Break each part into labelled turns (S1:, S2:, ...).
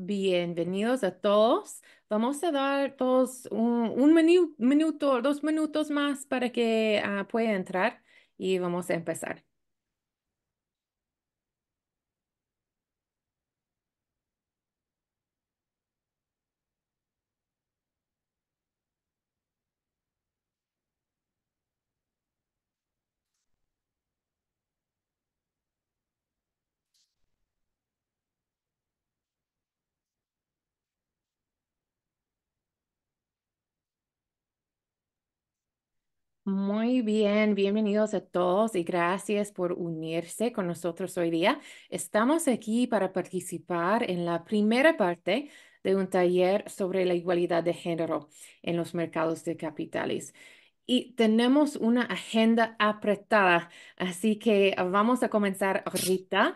S1: Bienvenidos a todos. Vamos a dar todos un, minuto, dos minutos más para que ah, pueda entrar y vamos a empezar. Muy bien, bienvenidos a todos y gracias por unirse con nosotros hoy día. Estamos aquí para participar en la primera parte de un taller sobre la igualdad de género en los mercados de capitales. Y tenemos una agenda apretada, así que vamos a comenzar ahorita.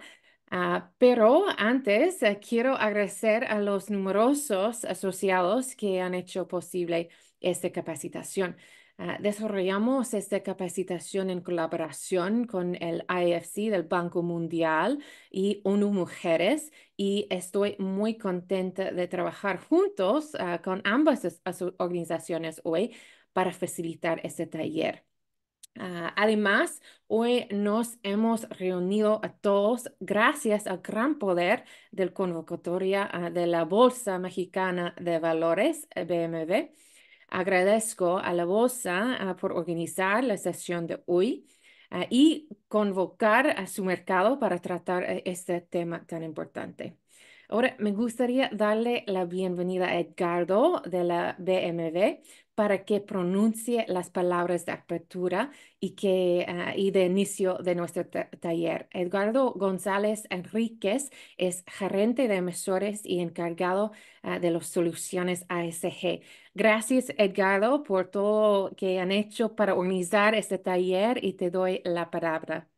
S1: Ah, pero antes eh, quiero agradecer a los numerosos asociados que han hecho posible esta capacitación. Ah, desarrollamos esta capacitación en colaboración con el IFC del Banco Mundial y ONU Mujeres y estoy muy contenta de trabajar juntos ah, con ambas organizaciones hoy para facilitar este taller. Ah, además, hoy nos hemos reunido a todos gracias al gran poder del convocatoria de la Bolsa Mexicana de Valores, BMV Agradezco a la Bolsa ah, ah, por organizar la sesión de hoy ah, y convocar a su mercado para tratar eh, este tema tan importante. Ahora me gustaría darle la bienvenida a Edgardo de la BMV para que pronuncie las palabras de apertura y, que, ah, de inicio de nuestro taller. Edgardo González Enríquez es gerente de emisores y encargado ah, de las soluciones ASG. Gracias, Edgardo, por todo que han hecho para organizar este taller y te doy la palabra.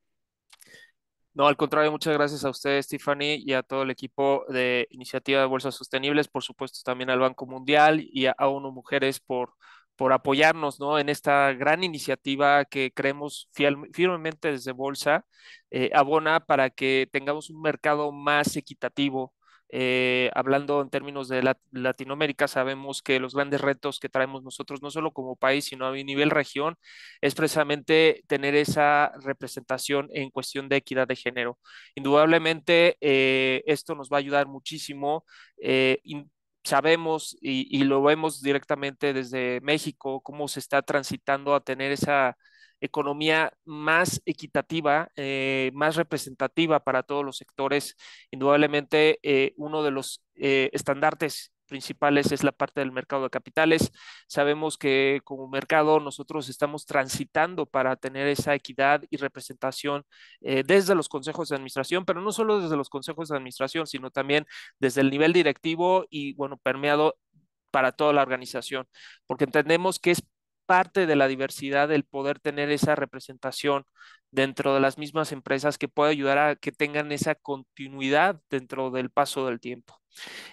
S2: No, al contrario, muchas gracias a ustedes, Tiffany, y a todo el equipo de Iniciativa de Bolsas Sostenibles, por supuesto también al Banco Mundial y a ONU Mujeres por, por apoyarnos en esta gran iniciativa que creemos firmemente desde Bolsa, eh, abona para que tengamos un mercado más equitativo, eh, hablando en términos de Latinoamérica, sabemos que los grandes retos que traemos nosotros, no solo como país, sino a nivel región, es precisamente tener esa representación en cuestión de equidad de género. Indudablemente, eh, esto nos va a ayudar muchísimo. Eh, sabemos y, y, lo vemos directamente desde México, cómo se está transitando a tener esa economía más equitativa, eh, más representativa para todos los sectores. Indudablemente, eh, uno de los eh, estandartes principales es la parte del mercado de capitales. Sabemos que como mercado nosotros estamos transitando para tener esa equidad y representación desde los consejos de administración, pero no solo desde los consejos de administración, sino también desde el nivel directivo y, bueno, permeado para toda la organización, porque entendemos que es parte de la diversidad del poder tener esa representación dentro de las mismas empresas que puede ayudar a que tengan esa continuidad dentro del paso del tiempo.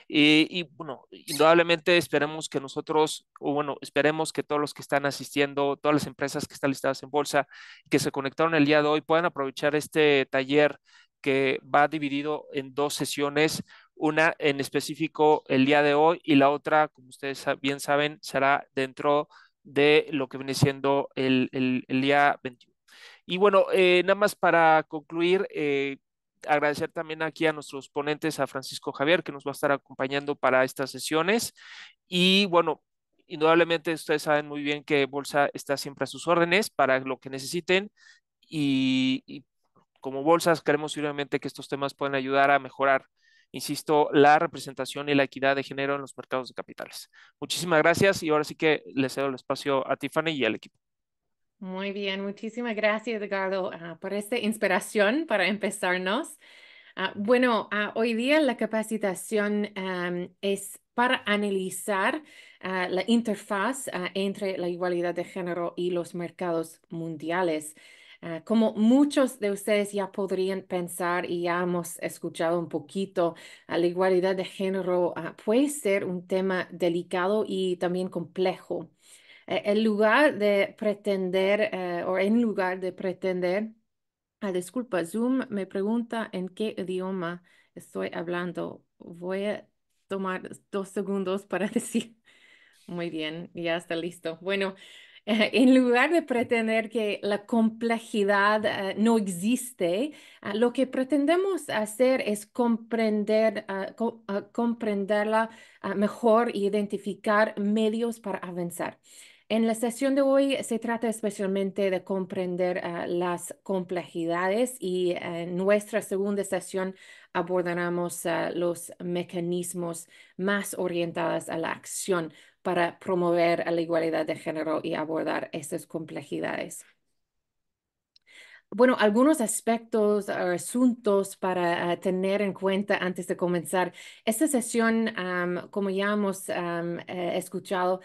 S2: Y, eh, y, bueno, indudablemente esperemos que nosotros, o bueno, esperemos que todos los que están asistiendo, todas las empresas que están listadas en bolsa, que se conectaron el día de hoy, puedan aprovechar este taller que va dividido en dos sesiones, una en específico el día de hoy y la otra, como ustedes bien saben, será dentro de lo que viene siendo el, el, día 21. Y bueno, eh, nada más para concluir, eh, agradecer también aquí a nuestros ponentes, a Francisco Javier, que nos va a estar acompañando para estas sesiones. Y bueno, indudablemente ustedes saben muy bien que Bolsa está siempre a sus órdenes para lo que necesiten. Y, como bolsas, queremos obviamente que estos temas puedan ayudar a mejorar insisto, la representación y la equidad de género en los mercados de capitales. Muchísimas gracias y ahora sí que le cedo el espacio a Tiffany y al equipo.
S1: Muy bien, muchísimas gracias, Edgardo, ah, por esta inspiración para empezarnos. Ah, bueno, ah, hoy día la capacitación es para analizar la interfaz entre la igualdad de género y los mercados mundiales. Eh, como muchos de ustedes ya podrían pensar y ya hemos escuchado un poquito, la igualdad de género ah, puede ser un tema delicado y también complejo. Eh, en lugar de pretender, eh, o en lugar de pretender, ah, disculpa, Zoom me pregunta en qué idioma estoy hablando. Voy a tomar dos segundos para decir. Muy bien, ya está listo. Bueno. en lugar de pretender que la complejidad eh, no existe, ah, lo que pretendemos hacer es comprender, ah, ah, comprenderla mejor e identificar medios para avanzar. En la sesión de hoy se trata especialmente de comprender las complejidades y eh, en nuestra segunda sesión abordaremos los mecanismos más orientados a la acción para promover la igualdad de género y abordar estas complejidades. Bueno, algunos aspectos o asuntos para ah, tener en cuenta antes de comenzar. Esta sesión, como ya hemos eh, escuchado,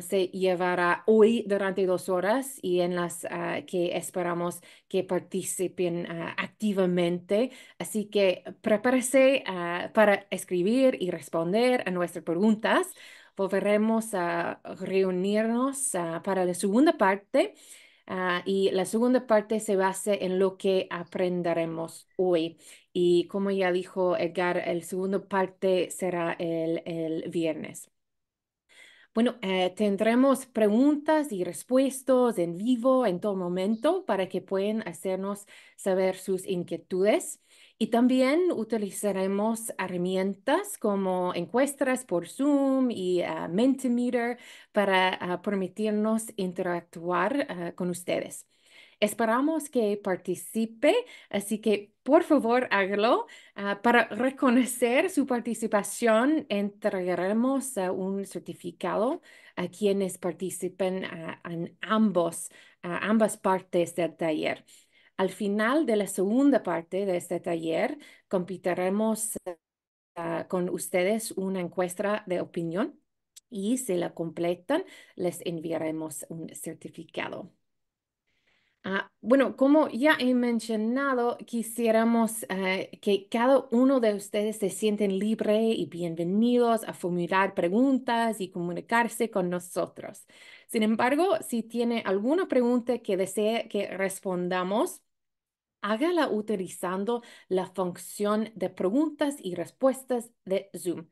S1: se llevará hoy durante dos horas y en las ah, que esperamos que participen ah, activamente. Así que prepárese para escribir y responder a nuestras preguntas volveremos a reunirnos ah, para la segunda parte ah, y la segunda parte se base en lo que aprenderemos hoy. Y como ya dijo Edgar, el segundo parte será el, viernes. Bueno, eh, tendremos preguntas y respuestas en vivo en todo momento para que puedan hacernos saber sus inquietudes. Y también utilizaremos herramientas como encuestas por Zoom y ah, Mentimeter para ah, permitirnos interactuar ah, con ustedes. Esperamos que participe, así que por favor hágalo. para reconocer su participación, entregaremos un certificado a quienes participen en ambas partes del taller. Al final de la segunda parte de este taller, compitaremos ah, con ustedes una encuesta de opinión y si la completan, les enviaremos un certificado. Ah, bueno, como ya he mencionado, quisiéramos eh, que cada uno de ustedes se sienten libre y bienvenidos a formular preguntas y comunicarse con nosotros. Sin embargo, si tiene alguna pregunta que desee que respondamos, Hágala utilizando la función de preguntas y respuestas de Zoom.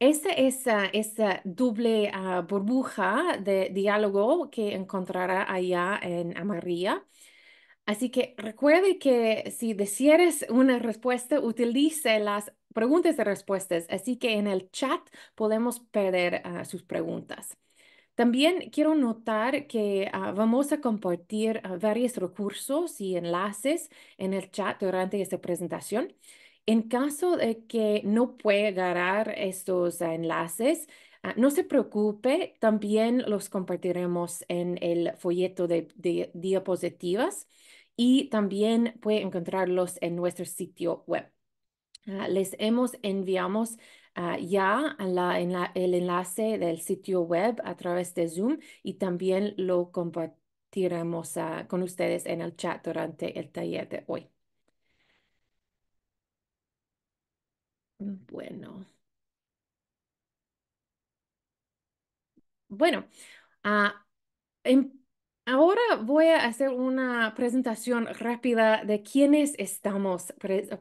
S1: Esa es esa doble ah, burbuja de diálogo que encontrará allá en amarilla. Así que recuerde que si deseas una respuesta, utilice las preguntas y respuestas. Así que en el chat podemos perder ah, sus preguntas. También quiero notar que ah, vamos a compartir ah, varios recursos y enlaces en el chat durante esta presentación. En caso de que no pueda agarrar estos enlaces, ah, no se preocupe, también los compartiremos en el folleto de, diapositivas y también puede encontrarlos en nuestro sitio web. les hemos enviamos Ah, ya en la, el enlace del sitio web a través de Zoom y también lo compartiremos ah, con ustedes en el chat durante el taller de hoy. Bueno. Bueno, ah, em, Ahora voy a hacer una presentación rápida de quiénes estamos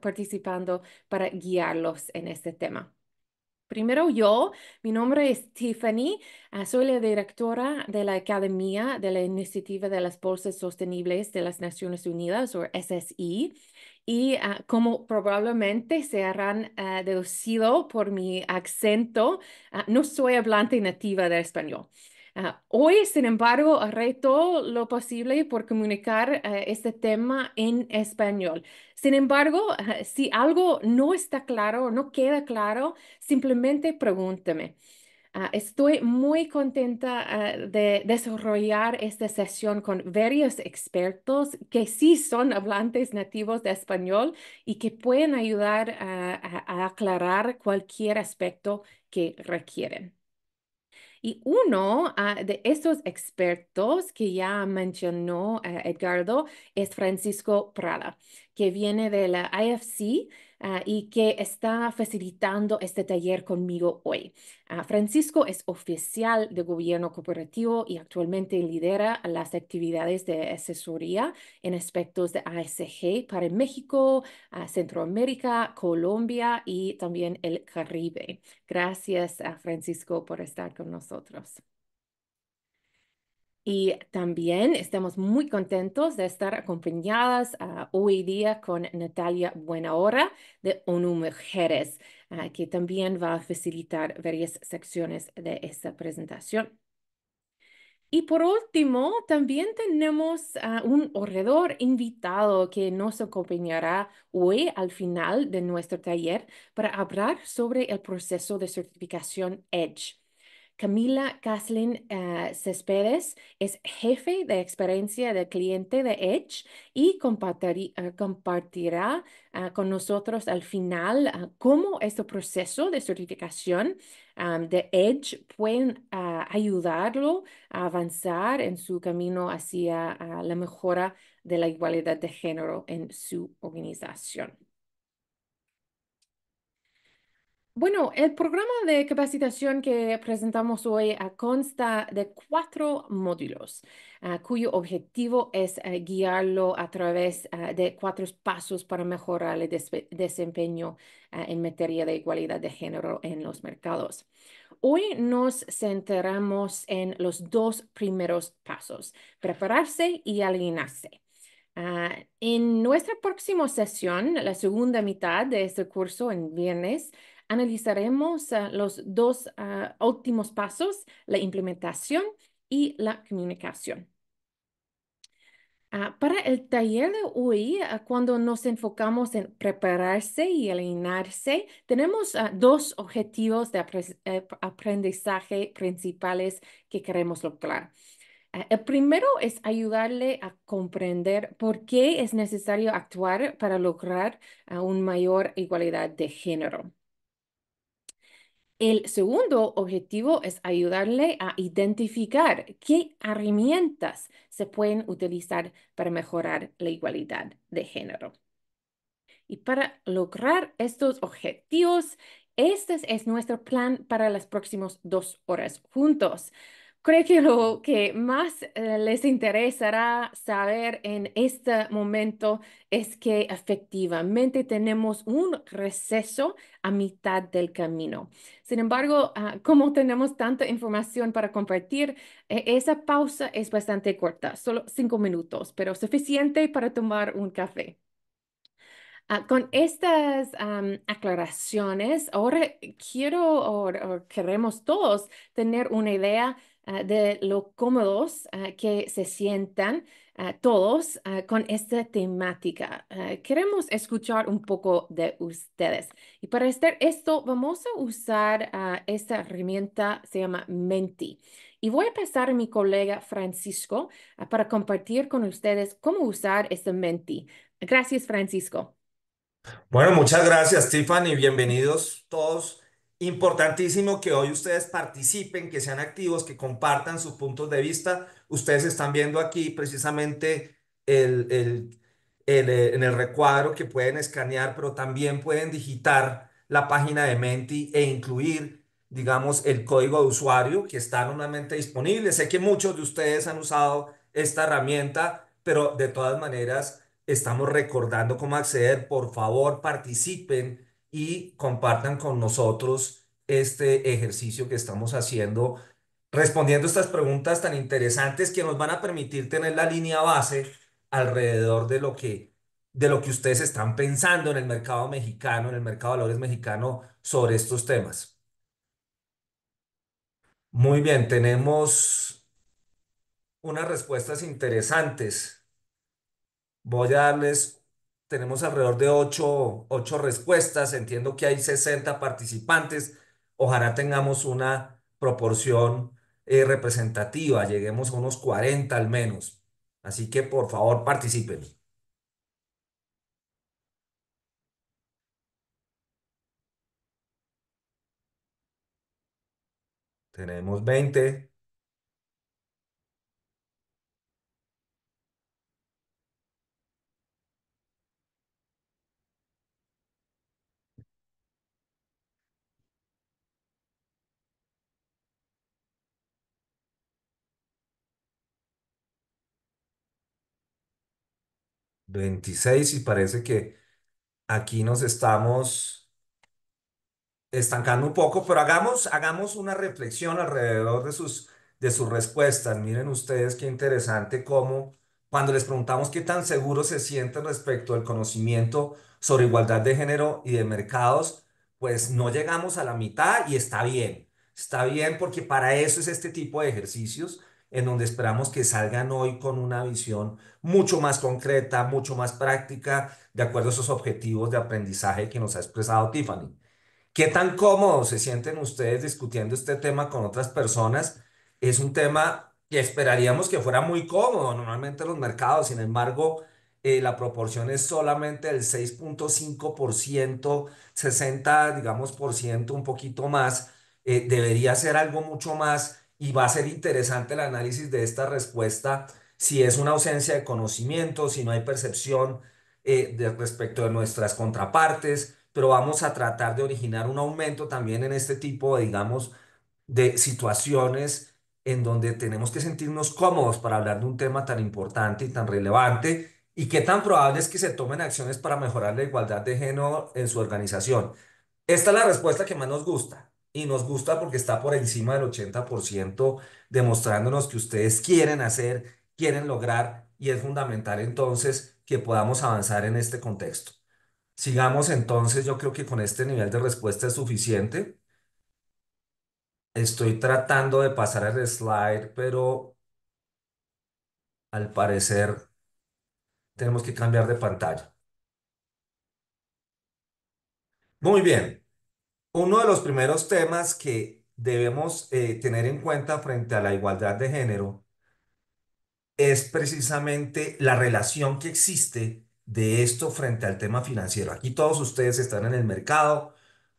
S1: participando para guiarlos en este tema. Primero yo, mi nombre es Tiffany, ah, soy la directora de la Academia de la Iniciativa de las Bolsas Sostenibles de las Naciones Unidas, o SSI, y ah, como probablemente se harán ah, deducido por mi acento, no soy hablante nativa de español. hoy, sin embargo, reto lo posible por comunicar este tema en español. Sin embargo, si algo no está claro o no queda claro, simplemente pregúntame. Ah, estoy muy contenta ah, de desarrollar esta sesión con varios expertos que sí son hablantes nativos de español y que pueden ayudar a aclarar cualquier aspecto que requieren. Y uno ah, de esos expertos que ya mencionó eh, Edgardo es Francisco Prada, que viene de la IFC Ah, y que está facilitando este taller conmigo hoy. Ah, Francisco es oficial de gobierno cooperativo y actualmente lidera las actividades de asesoría en aspectos de ASG para México, ah, Centroamérica, Colombia y también el Caribe. Gracias a Francisco por estar con nosotros. Y también estamos muy contentos de estar acompañadas ah, hoy día con Natalia Buenahora de ONU Mujeres, ah, que también va a facilitar varias secciones de esta presentación. Y por último, también tenemos a ah, un orador invitado que nos acompañará hoy al final de nuestro taller para hablar sobre el proceso de certificación EDGE Camila Caslin eh, Céspedes es jefe de experiencia de cliente de Edge y eh, compartirá eh, con nosotros al final cómo este proceso de certificación de Edge puede ayudarlo a avanzar en su camino hacia la mejora de la igualdad de género en su organización. Bueno, el programa de capacitación que presentamos hoy ah, consta de cuatro módulos, ah, cuyo objetivo es eh, guiarlo a través ah, de cuatro pasos para mejorar el desempeño en materia de igualdad de género en los mercados. Hoy nos centramos en los dos primeros pasos, prepararse y alinearse. en nuestra próxima sesión, la segunda mitad de este curso en viernes, Analizaremos ah, los dos ah, últimos pasos, la implementación y la comunicación. Ah, para el taller de hoy, cuando nos enfocamos en prepararse y alinearse, tenemos dos objetivos de eh, aprendizaje principales que queremos lograr. el primero es ayudarle a comprender por qué es necesario actuar para lograr una mayor igualdad de género. El segundo objetivo es ayudarle a identificar qué herramientas se pueden utilizar para mejorar la igualdad de género. Y para lograr estos objetivos, este es nuestro plan para las próximas dos horas juntos. Creo que lo que más eh, les interesará saber en este momento es que efectivamente tenemos un receso a mitad del camino. Sin embargo, ah, como tenemos tanta información para compartir, eh, esa pausa es bastante corta, solo cinco minutos, pero suficiente para tomar un café. Ah, con estas aclaraciones, ahora quiero o queremos todos tener una idea Ah, de lo cómodos ah, que se sientan ah, todos con esta temática. queremos escuchar un poco de ustedes. Y para hacer esto, vamos a usar esta herramienta, se llama Menti. Y voy a pasar a mi colega Francisco para compartir con ustedes cómo usar este Menti. Gracias, Francisco.
S3: Bueno, muchas gracias, Tiffany. Bienvenidos todos Importantísimo que hoy ustedes participen, que sean activos, que compartan sus puntos de vista. Ustedes están viendo aquí precisamente el, eh, en el recuadro que pueden escanear, pero también pueden digitar la página de Menti e incluir, digamos, el código de usuario que está normalmente disponible. Sé que muchos de ustedes han usado esta herramienta, pero de todas maneras estamos recordando cómo acceder. Por favor, participen y compartan con nosotros este ejercicio que estamos haciendo, respondiendo estas preguntas tan interesantes que nos van a permitir tener la línea base alrededor de lo que, de lo que ustedes están pensando en el mercado mexicano, en el mercado de valores mexicano sobre estos temas. Muy bien, tenemos unas respuestas interesantes. Voy a darles tenemos alrededor de 8, respuestas, entiendo que hay 60 participantes, ojalá tengamos una proporción eh, representativa, lleguemos a unos 40 al menos. Así que por favor participen. Tenemos 20, 26 y parece que aquí nos estamos estancando un poco, pero hagamos, hagamos una reflexión alrededor de sus, de sus respuestas. Miren ustedes qué interesante cómo cuando les preguntamos qué tan seguro se sienten respecto al conocimiento sobre igualdad de género y de mercados, pues no llegamos a la mitad y está bien. Está bien porque para eso es este tipo de ejercicios en donde esperamos que salgan hoy con una visión mucho más concreta, mucho más práctica, de acuerdo a esos objetivos de aprendizaje que nos ha expresado Tiffany. ¿Qué tan cómodos se sienten ustedes discutiendo este tema con otras personas? Es un tema que esperaríamos que fuera muy cómodo normalmente en los mercados, sin embargo, eh, la proporción es solamente el 6.5%, 60, digamos, por ciento, un poquito más. Eh, debería ser algo mucho más y va a ser interesante el análisis de esta respuesta, si es una ausencia de conocimiento, si no hay percepción eh, respecto de nuestras contrapartes, pero vamos a tratar de originar un aumento también en este tipo, digamos, de situaciones en donde tenemos que sentirnos cómodos para hablar de un tema tan importante y tan relevante y qué tan probable es que se tomen acciones para mejorar la igualdad de género en su organización. Esta es la respuesta que más nos gusta y nos gusta porque está por encima del 80% demostrándonos que ustedes quieren hacer, quieren lograr y es fundamental entonces que podamos avanzar en este contexto. Sigamos entonces, yo creo que con este nivel de respuesta es suficiente. Estoy tratando de pasar el slide, pero al parecer tenemos que cambiar de pantalla. Muy bien. Uno de los primeros temas que debemos eh, tener en cuenta frente a la igualdad de género es precisamente la relación que existe de esto frente al tema financiero. Aquí todos ustedes están en el mercado,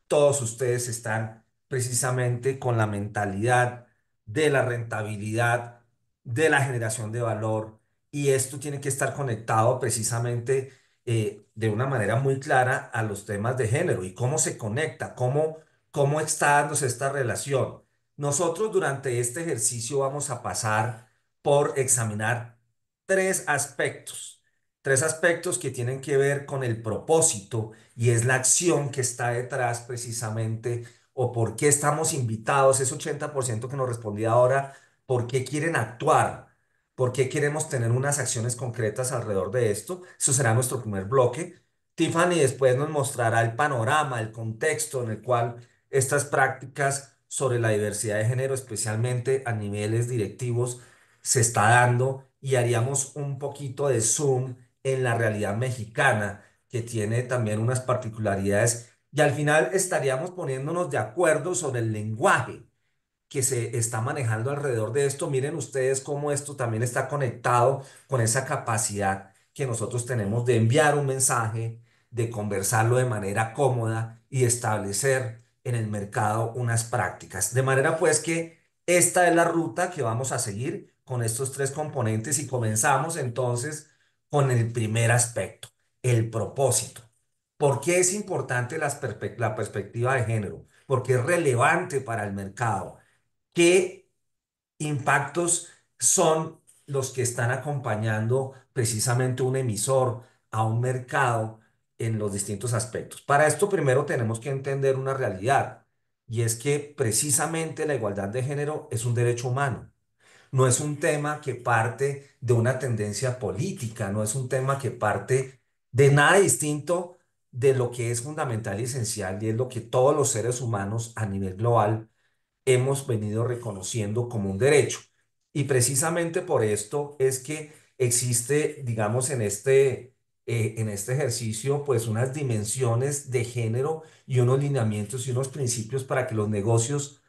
S3: todos ustedes están precisamente con la mentalidad de la rentabilidad, de la generación de valor, y esto tiene que estar conectado precisamente eh, de una manera muy clara a los temas de género y cómo se conecta, cómo, cómo está dándose esta relación. Nosotros durante este ejercicio vamos a pasar por examinar tres aspectos, tres aspectos que tienen que ver con el propósito y es la acción que está detrás precisamente o por qué estamos invitados, ese 80% que nos respondía ahora, por qué quieren actuar, por qué queremos tener unas acciones concretas alrededor de esto. Eso será nuestro primer bloque. Tiffany después nos mostrará el panorama, el contexto en el cual estas prácticas sobre la diversidad de género, especialmente a niveles directivos, se está dando y haríamos un poquito de zoom en la realidad mexicana, que tiene también unas particularidades. Y al final estaríamos poniéndonos de acuerdo sobre el lenguaje, que se está manejando alrededor de esto. Miren ustedes cómo esto también está conectado con esa capacidad que nosotros tenemos de enviar un mensaje, de conversarlo de manera cómoda y establecer en el mercado unas prácticas. De manera pues que esta es la ruta que vamos a seguir con estos tres componentes y comenzamos entonces con el primer aspecto, el propósito. ¿Por qué es importante la, perspectiva de género? Porque es relevante para el mercado qué impactos son los que están acompañando precisamente un emisor a un mercado en los distintos aspectos. Para esto primero tenemos que entender una realidad y es que precisamente la igualdad de género es un derecho humano. No es un tema que parte de una tendencia política, no es un tema que parte de nada distinto de lo que es fundamental y esencial y es lo que todos los seres humanos a nivel global hemos venido reconociendo como un derecho. Y precisamente por esto es que existe, digamos, en este, eh, en este ejercicio, pues unas dimensiones de género y unos lineamientos y unos principios para que los negocios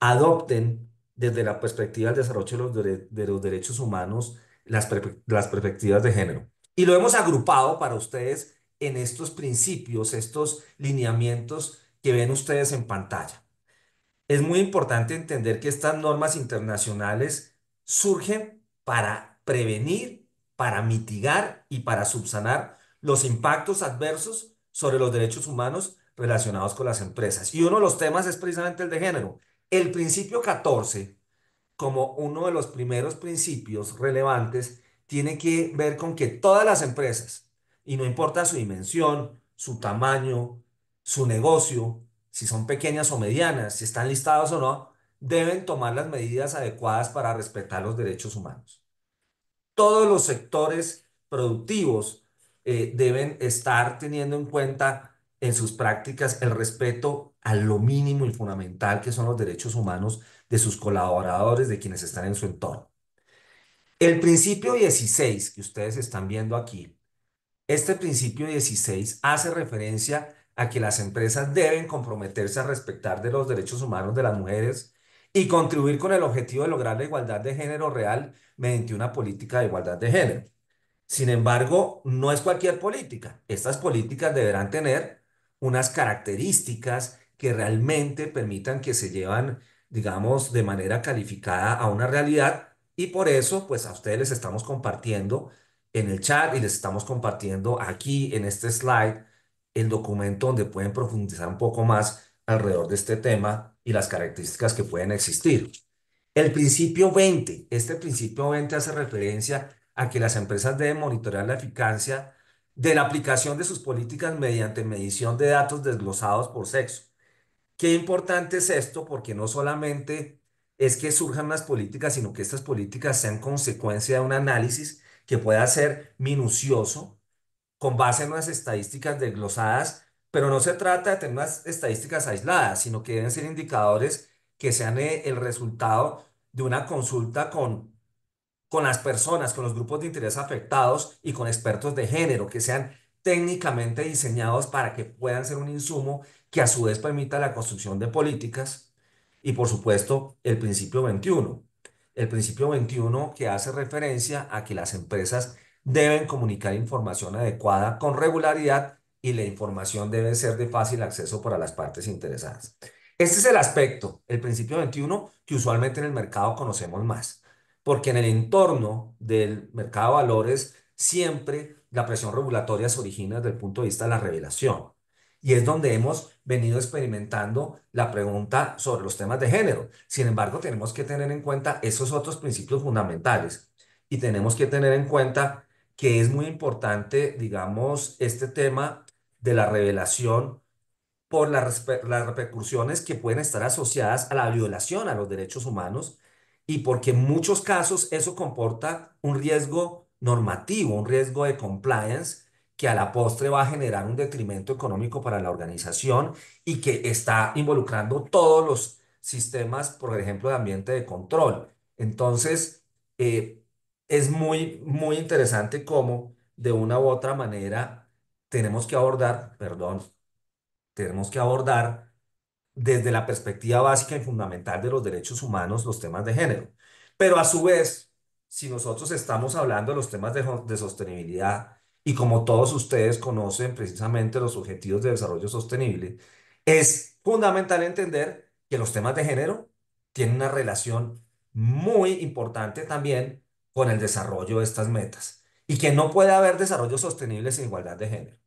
S3: adopten desde la perspectiva del desarrollo de los, de los derechos humanos las perspectivas de género. Y lo hemos agrupado para ustedes en estos principios, estos lineamientos que ven ustedes en pantalla es muy importante entender que estas normas internacionales surgen para prevenir, para mitigar y para subsanar los impactos adversos sobre los derechos humanos relacionados con las empresas. Y uno de los temas es precisamente el de género. El principio 14, como uno de los primeros principios relevantes, tiene que ver con que todas las empresas, y no importa su dimensión, su tamaño, su negocio, si son pequeñas o medianas, si están listados o no, deben tomar las medidas adecuadas para respetar los derechos humanos. Todos los sectores productivos eh, deben estar teniendo en cuenta en sus prácticas el respeto a lo mínimo y fundamental que son los derechos humanos de sus colaboradores, de quienes están en su entorno. El principio 16 que ustedes están viendo aquí, este principio 16 hace referencia a que las empresas deben comprometerse a respetar de los derechos humanos de las mujeres y contribuir con el objetivo de lograr la igualdad de género real mediante una política de igualdad de género. Sin embargo, no es cualquier política. Estas políticas deberán tener unas características que realmente permitan que se llevan, digamos, de manera calificada a una realidad. Y por eso, pues a ustedes les estamos compartiendo en el chat y les estamos compartiendo aquí en este slide el documento donde pueden profundizar un poco más alrededor de este tema y las características que pueden existir. El principio 20, este principio 20 hace referencia a que las empresas deben monitorear la eficacia de la aplicación de sus políticas mediante medición de datos desglosados por sexo. Qué importante es esto porque no solamente es que surjan las políticas, sino que estas políticas sean consecuencia de un análisis que pueda ser minucioso con base en unas estadísticas desglosadas, pero no se trata de tener unas estadísticas aisladas, sino que deben ser indicadores que sean eh, el resultado de una consulta con, con las personas, con los grupos de interés afectados y con expertos de género, que sean técnicamente diseñados para que puedan ser un insumo que a su vez permita la construcción de políticas y por supuesto el principio 21. El principio 21 que hace referencia a que las empresas deben comunicar información adecuada con regularidad y la información debe ser de fácil acceso para las partes interesadas. Este es el aspecto, el principio 21, que usualmente en el mercado conocemos más, porque en el entorno del mercado de valores siempre la presión regulatoria se origina desde el punto de vista de la revelación. Y es donde hemos venido experimentando la pregunta sobre los temas de género. Sin embargo, tenemos que tener en cuenta esos otros principios fundamentales y tenemos que tener en cuenta que es muy importante, digamos, este tema de la revelación por las, repercusiones que pueden estar asociadas a la violación a los derechos humanos y porque en muchos casos eso comporta un riesgo normativo, un riesgo de compliance que a la postre va a generar un detrimento económico para la organización y que está involucrando todos los sistemas, por ejemplo, de ambiente de control. Entonces, eh, es muy, muy interesante cómo de una u otra manera tenemos que abordar, perdón, tenemos que abordar desde la perspectiva básica y fundamental de los derechos humanos los temas de género. Pero a su vez, si nosotros estamos hablando de los temas de, sostenibilidad y como todos ustedes conocen precisamente los objetivos de desarrollo sostenible, es fundamental entender que los temas de género tienen una relación muy importante también con el desarrollo de estas metas y que no puede haber desarrollo sostenible sin igualdad de género.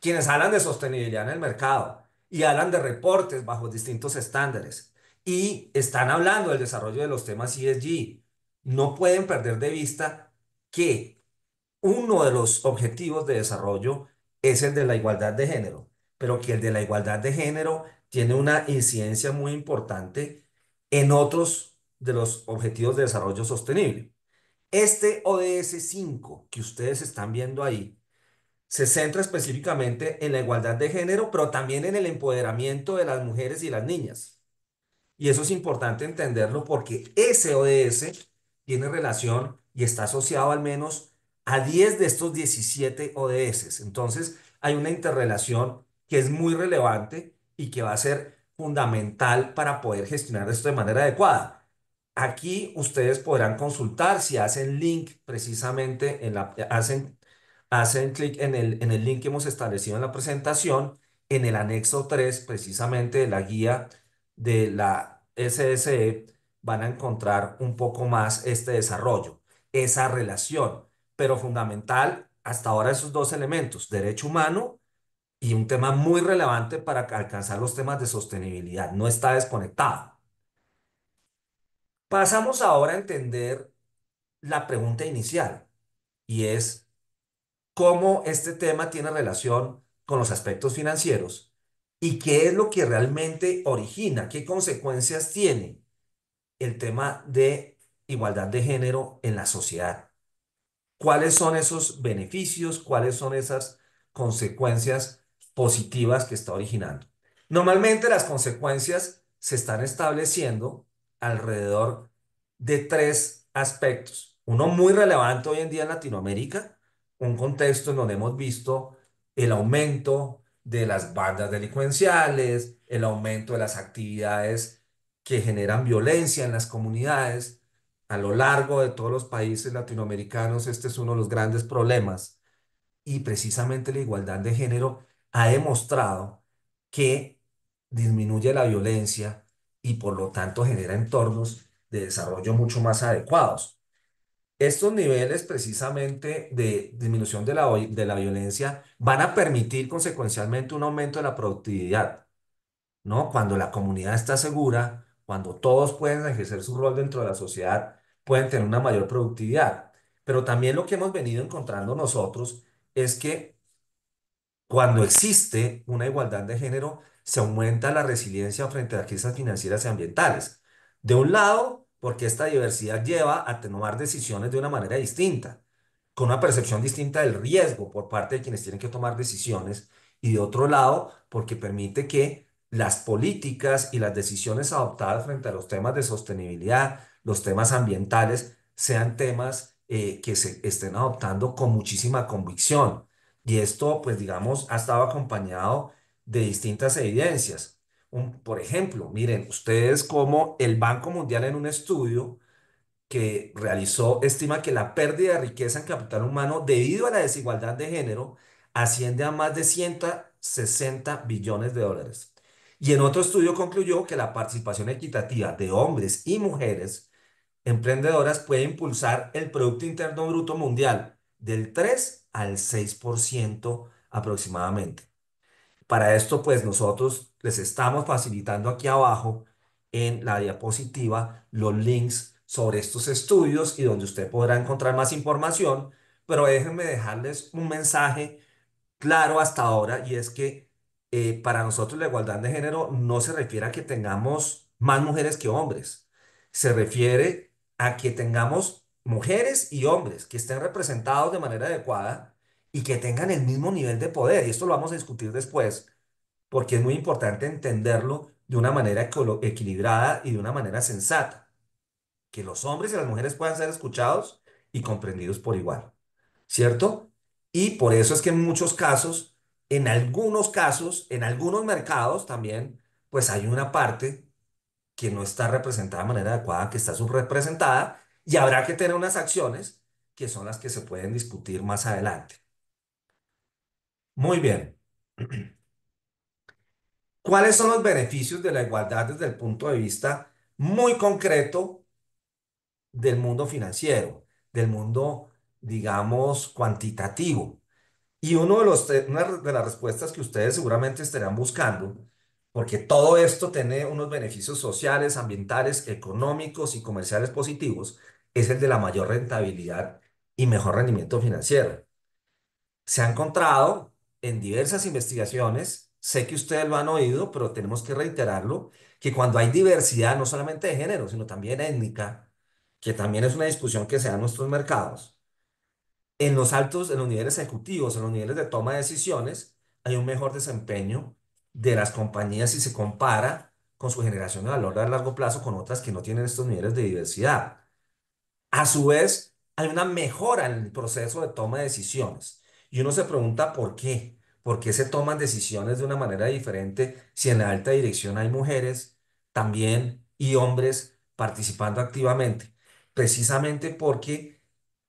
S3: Quienes hablan de sostenibilidad en el mercado y hablan de reportes bajo distintos estándares y están hablando del desarrollo de los temas ESG, no pueden perder de vista que uno de los objetivos de desarrollo es el de la igualdad de género, pero que el de la igualdad de género tiene una incidencia muy importante en otros de los objetivos de desarrollo sostenible. Este ODS 5 que ustedes están viendo ahí se centra específicamente en la igualdad de género, pero también en el empoderamiento de las mujeres y las niñas. Y eso es importante entenderlo porque ese ODS tiene relación y está asociado al menos a 10 de estos 17 ODS. Entonces, hay una interrelación que es muy relevante y que va a ser fundamental para poder gestionar esto de manera adecuada. Aquí ustedes podrán consultar si hacen link precisamente en la, hacen, hacen clic en el, en el link que hemos establecido en la presentación, en el anexo 3 precisamente de la guía de la SSE van a encontrar un poco más este desarrollo, esa relación, pero fundamental hasta ahora esos dos elementos, derecho humano y un tema muy relevante para alcanzar los temas de sostenibilidad, no está desconectado. Pasamos ahora a entender la pregunta inicial y es cómo este tema tiene relación con los aspectos financieros y qué es lo que realmente origina, qué consecuencias tiene el tema de igualdad de género en la sociedad. ¿Cuáles son esos beneficios? ¿Cuáles son esas consecuencias positivas que está originando? Normalmente las consecuencias se están estableciendo alrededor de tres aspectos. Uno muy relevante hoy en día en Latinoamérica, un contexto en donde hemos visto el aumento de las bandas delincuenciales, el aumento de las actividades que generan violencia en las comunidades. A lo largo de todos los países latinoamericanos, este es uno de los grandes problemas. Y precisamente la igualdad de género ha demostrado que disminuye la violencia, y por lo tanto genera entornos de desarrollo mucho más adecuados. Estos niveles precisamente de disminución de la, de la violencia van a permitir consecuencialmente un aumento de la productividad, ¿no? Cuando la comunidad está segura, cuando todos pueden ejercer su rol dentro de la sociedad, pueden tener una mayor productividad. Pero también lo que hemos venido encontrando nosotros es que cuando existe una igualdad de género, se aumenta la resiliencia frente a crisis financieras y ambientales. De un lado, porque esta diversidad lleva a tomar decisiones de una manera distinta, con una percepción distinta del riesgo por parte de quienes tienen que tomar decisiones, y de otro lado, porque permite que las políticas y las decisiones adoptadas frente a los temas de sostenibilidad, los temas ambientales, sean temas eh, que se estén adoptando con muchísima convicción. Y esto, pues digamos, ha estado acompañado de distintas evidencias. por ejemplo, miren ustedes como el Banco Mundial en un estudio que realizó estima que la pérdida de riqueza en capital humano debido a la desigualdad de género asciende a más de 160 billones de dólares. Y en otro estudio concluyó que la participación equitativa de hombres y mujeres emprendedoras puede impulsar el Producto Interno Bruto Mundial del 3 al 6% aproximadamente. Para esto, pues nosotros les estamos facilitando aquí abajo en la diapositiva los links sobre estos estudios y donde usted podrá encontrar más información, pero déjenme dejarles un mensaje claro hasta ahora y es que eh, para nosotros la igualdad de género no se refiere a que tengamos más mujeres que hombres, se refiere a que tengamos mujeres y hombres que estén representados de manera adecuada y que tengan el mismo nivel de poder. Y esto lo vamos a discutir después, porque es muy importante entenderlo de una manera equilibrada y de una manera sensata. Que los hombres y las mujeres puedan ser escuchados y comprendidos por igual, ¿cierto? Y por eso es que en muchos casos, en algunos casos, en algunos mercados también, pues hay una parte que no está representada de manera adecuada, que está subrepresentada, y habrá que tener unas acciones que son las que se pueden discutir más adelante. Muy bien. ¿Cuáles son los beneficios de la igualdad desde el punto de vista muy concreto del mundo financiero, del mundo, digamos, cuantitativo? Y uno de los, una de las respuestas que ustedes seguramente estarán buscando, porque todo esto tiene unos beneficios sociales, ambientales, económicos y comerciales positivos, es el de la mayor rentabilidad y mejor rendimiento financiero. Se ha encontrado en diversas investigaciones, sé que ustedes lo han oído, pero tenemos que reiterarlo, que cuando hay diversidad, no solamente de género, sino también étnica, que también es una discusión que se da en nuestros mercados, en los altos, en los niveles ejecutivos, en los niveles de toma de decisiones, hay un mejor desempeño de las compañías si se compara con su generación de valor a largo plazo con otras que no tienen estos niveles de diversidad. A su vez, hay una mejora en el proceso de toma de decisiones. Y uno se pregunta por qué. ¿Por qué se toman decisiones de una manera diferente si en la alta dirección hay mujeres también y hombres participando activamente? Precisamente porque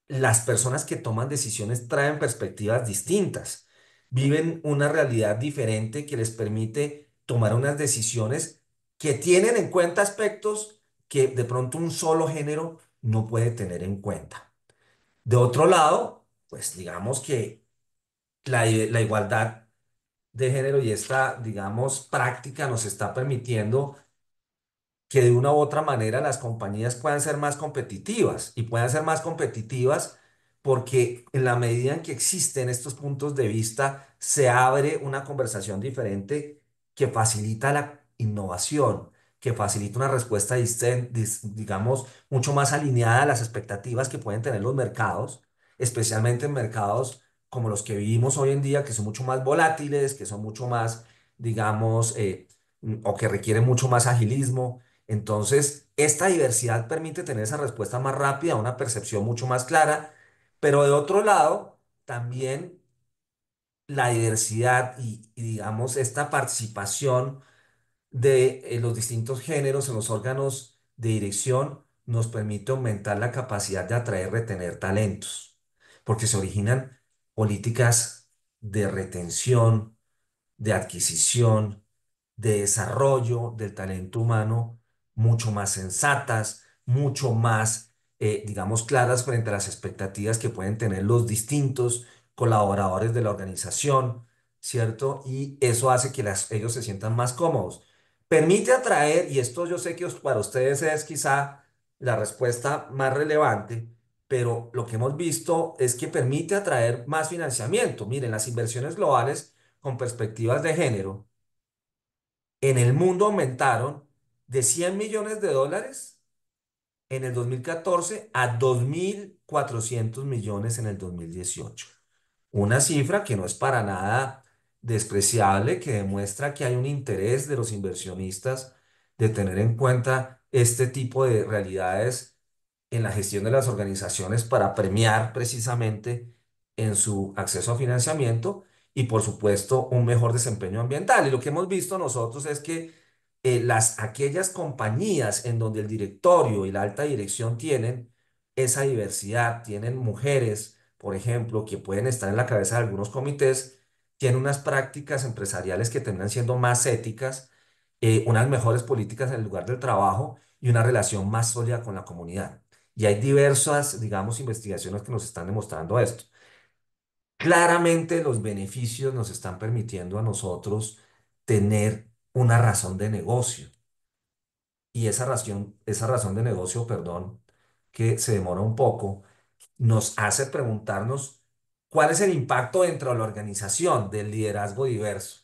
S3: las personas que toman decisiones traen perspectivas distintas, viven una realidad diferente que les permite tomar unas decisiones que tienen en cuenta aspectos que de pronto un solo género no puede tener en cuenta. De otro lado, pues digamos que la, igualdad de género y esta, digamos, práctica nos está permitiendo que de una u otra manera las compañías puedan ser más competitivas y puedan ser más competitivas porque en la medida en que existen estos puntos de vista, se abre una conversación diferente que facilita la innovación, que facilita una respuesta, digamos, mucho más alineada a las expectativas que pueden tener los mercados, especialmente en mercados como los que vivimos hoy en día, que son mucho más volátiles, que son mucho más, digamos, eh, o que requieren mucho más agilismo. Entonces, esta diversidad permite tener esa respuesta más rápida, una percepción mucho más clara, pero de otro lado, también la diversidad y, digamos, esta participación de eh, los distintos géneros en los órganos de dirección nos permite aumentar la capacidad de atraer, retener talentos, porque se originan políticas de retención, de adquisición, de desarrollo del talento humano mucho más sensatas, mucho más, eh, digamos, claras frente a las expectativas que pueden tener los distintos colaboradores de la organización, ¿cierto? Y eso hace que ellos se sientan más cómodos. Permite atraer, y esto yo sé que para ustedes es quizá la respuesta más relevante, pero lo que hemos visto es que permite atraer más financiamiento. Miren, las inversiones globales con perspectivas de género en el mundo aumentaron de 100 millones de dólares en el 2014 a 2.400 millones en el 2018. Una cifra que no es para nada despreciable, que demuestra que hay un interés de los inversionistas de tener en cuenta este tipo de realidades en la gestión de las organizaciones para premiar precisamente en su acceso a financiamiento y por supuesto un mejor desempeño ambiental. Y lo que hemos visto nosotros es que eh, las, aquellas compañías en donde el directorio y la alta dirección tienen esa diversidad, tienen mujeres, por ejemplo, que pueden estar en la cabeza de algunos comités, tienen unas prácticas empresariales que terminan siendo más éticas, eh, unas mejores políticas en el lugar del trabajo y una relación más sólida con la comunidad. Y hay diversas, digamos, investigaciones que nos están demostrando esto. Claramente los beneficios nos están permitiendo a nosotros tener una razón de negocio. Y esa razón, esa razón de negocio, perdón, que se demora un poco, nos hace preguntarnos cuál es el impacto dentro de la organización del liderazgo diverso,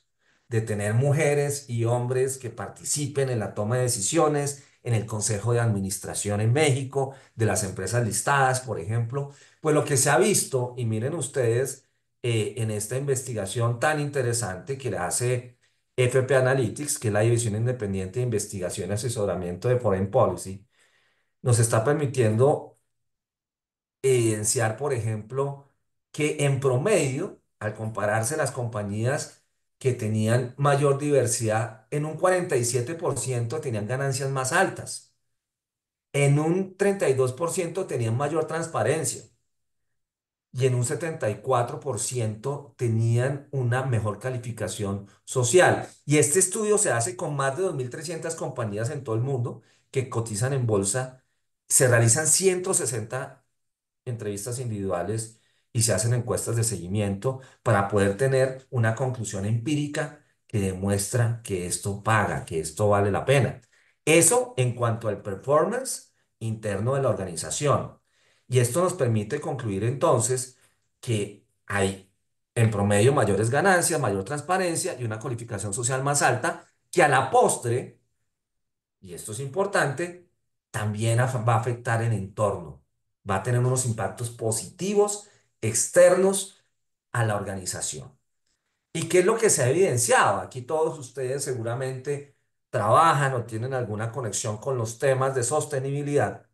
S3: de tener mujeres y hombres que participen en la toma de decisiones en el Consejo de Administración en México, de las empresas listadas, por ejemplo. Pues lo que se ha visto, y miren ustedes, eh, en esta investigación tan interesante que le hace FP Analytics, que es la División Independiente de Investigación y Asesoramiento de Foreign Policy, nos está permitiendo evidenciar, por ejemplo, que en promedio, al compararse las compañías que tenían mayor diversidad, en un 47% tenían ganancias más altas, en un 32% tenían mayor transparencia y en un 74% tenían una mejor calificación social. Y este estudio se hace con más de 2.300 compañías en todo el mundo que cotizan en bolsa. Se realizan 160 entrevistas individuales y se hacen encuestas de seguimiento para poder tener una conclusión empírica que demuestra que esto paga, que esto vale la pena. Eso en cuanto al performance interno de la organización. Y esto nos permite concluir entonces que hay en promedio mayores ganancias, mayor transparencia y una cualificación social más alta que a la postre, y esto es importante, también va a afectar el entorno, va a tener unos impactos positivos externos a la organización. ¿Y qué es lo que se ha evidenciado? Aquí todos ustedes seguramente trabajan o tienen alguna conexión con los temas de sostenibilidad.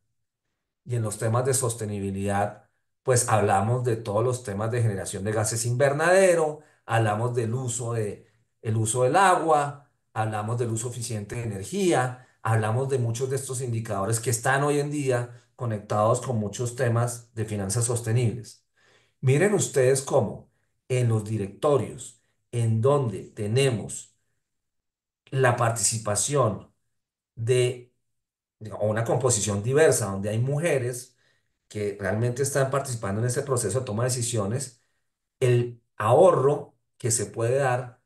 S3: Y en los temas de sostenibilidad, pues hablamos de todos los temas de generación de gases invernadero, hablamos del uso, de, el uso del agua, hablamos del uso eficiente de energía, hablamos de muchos de estos indicadores que están hoy en día conectados con muchos temas de finanzas sostenibles. Miren ustedes cómo en los directorios en donde tenemos la participación de una composición diversa, donde hay mujeres que realmente están participando en ese proceso de toma de decisiones, el ahorro que se puede dar,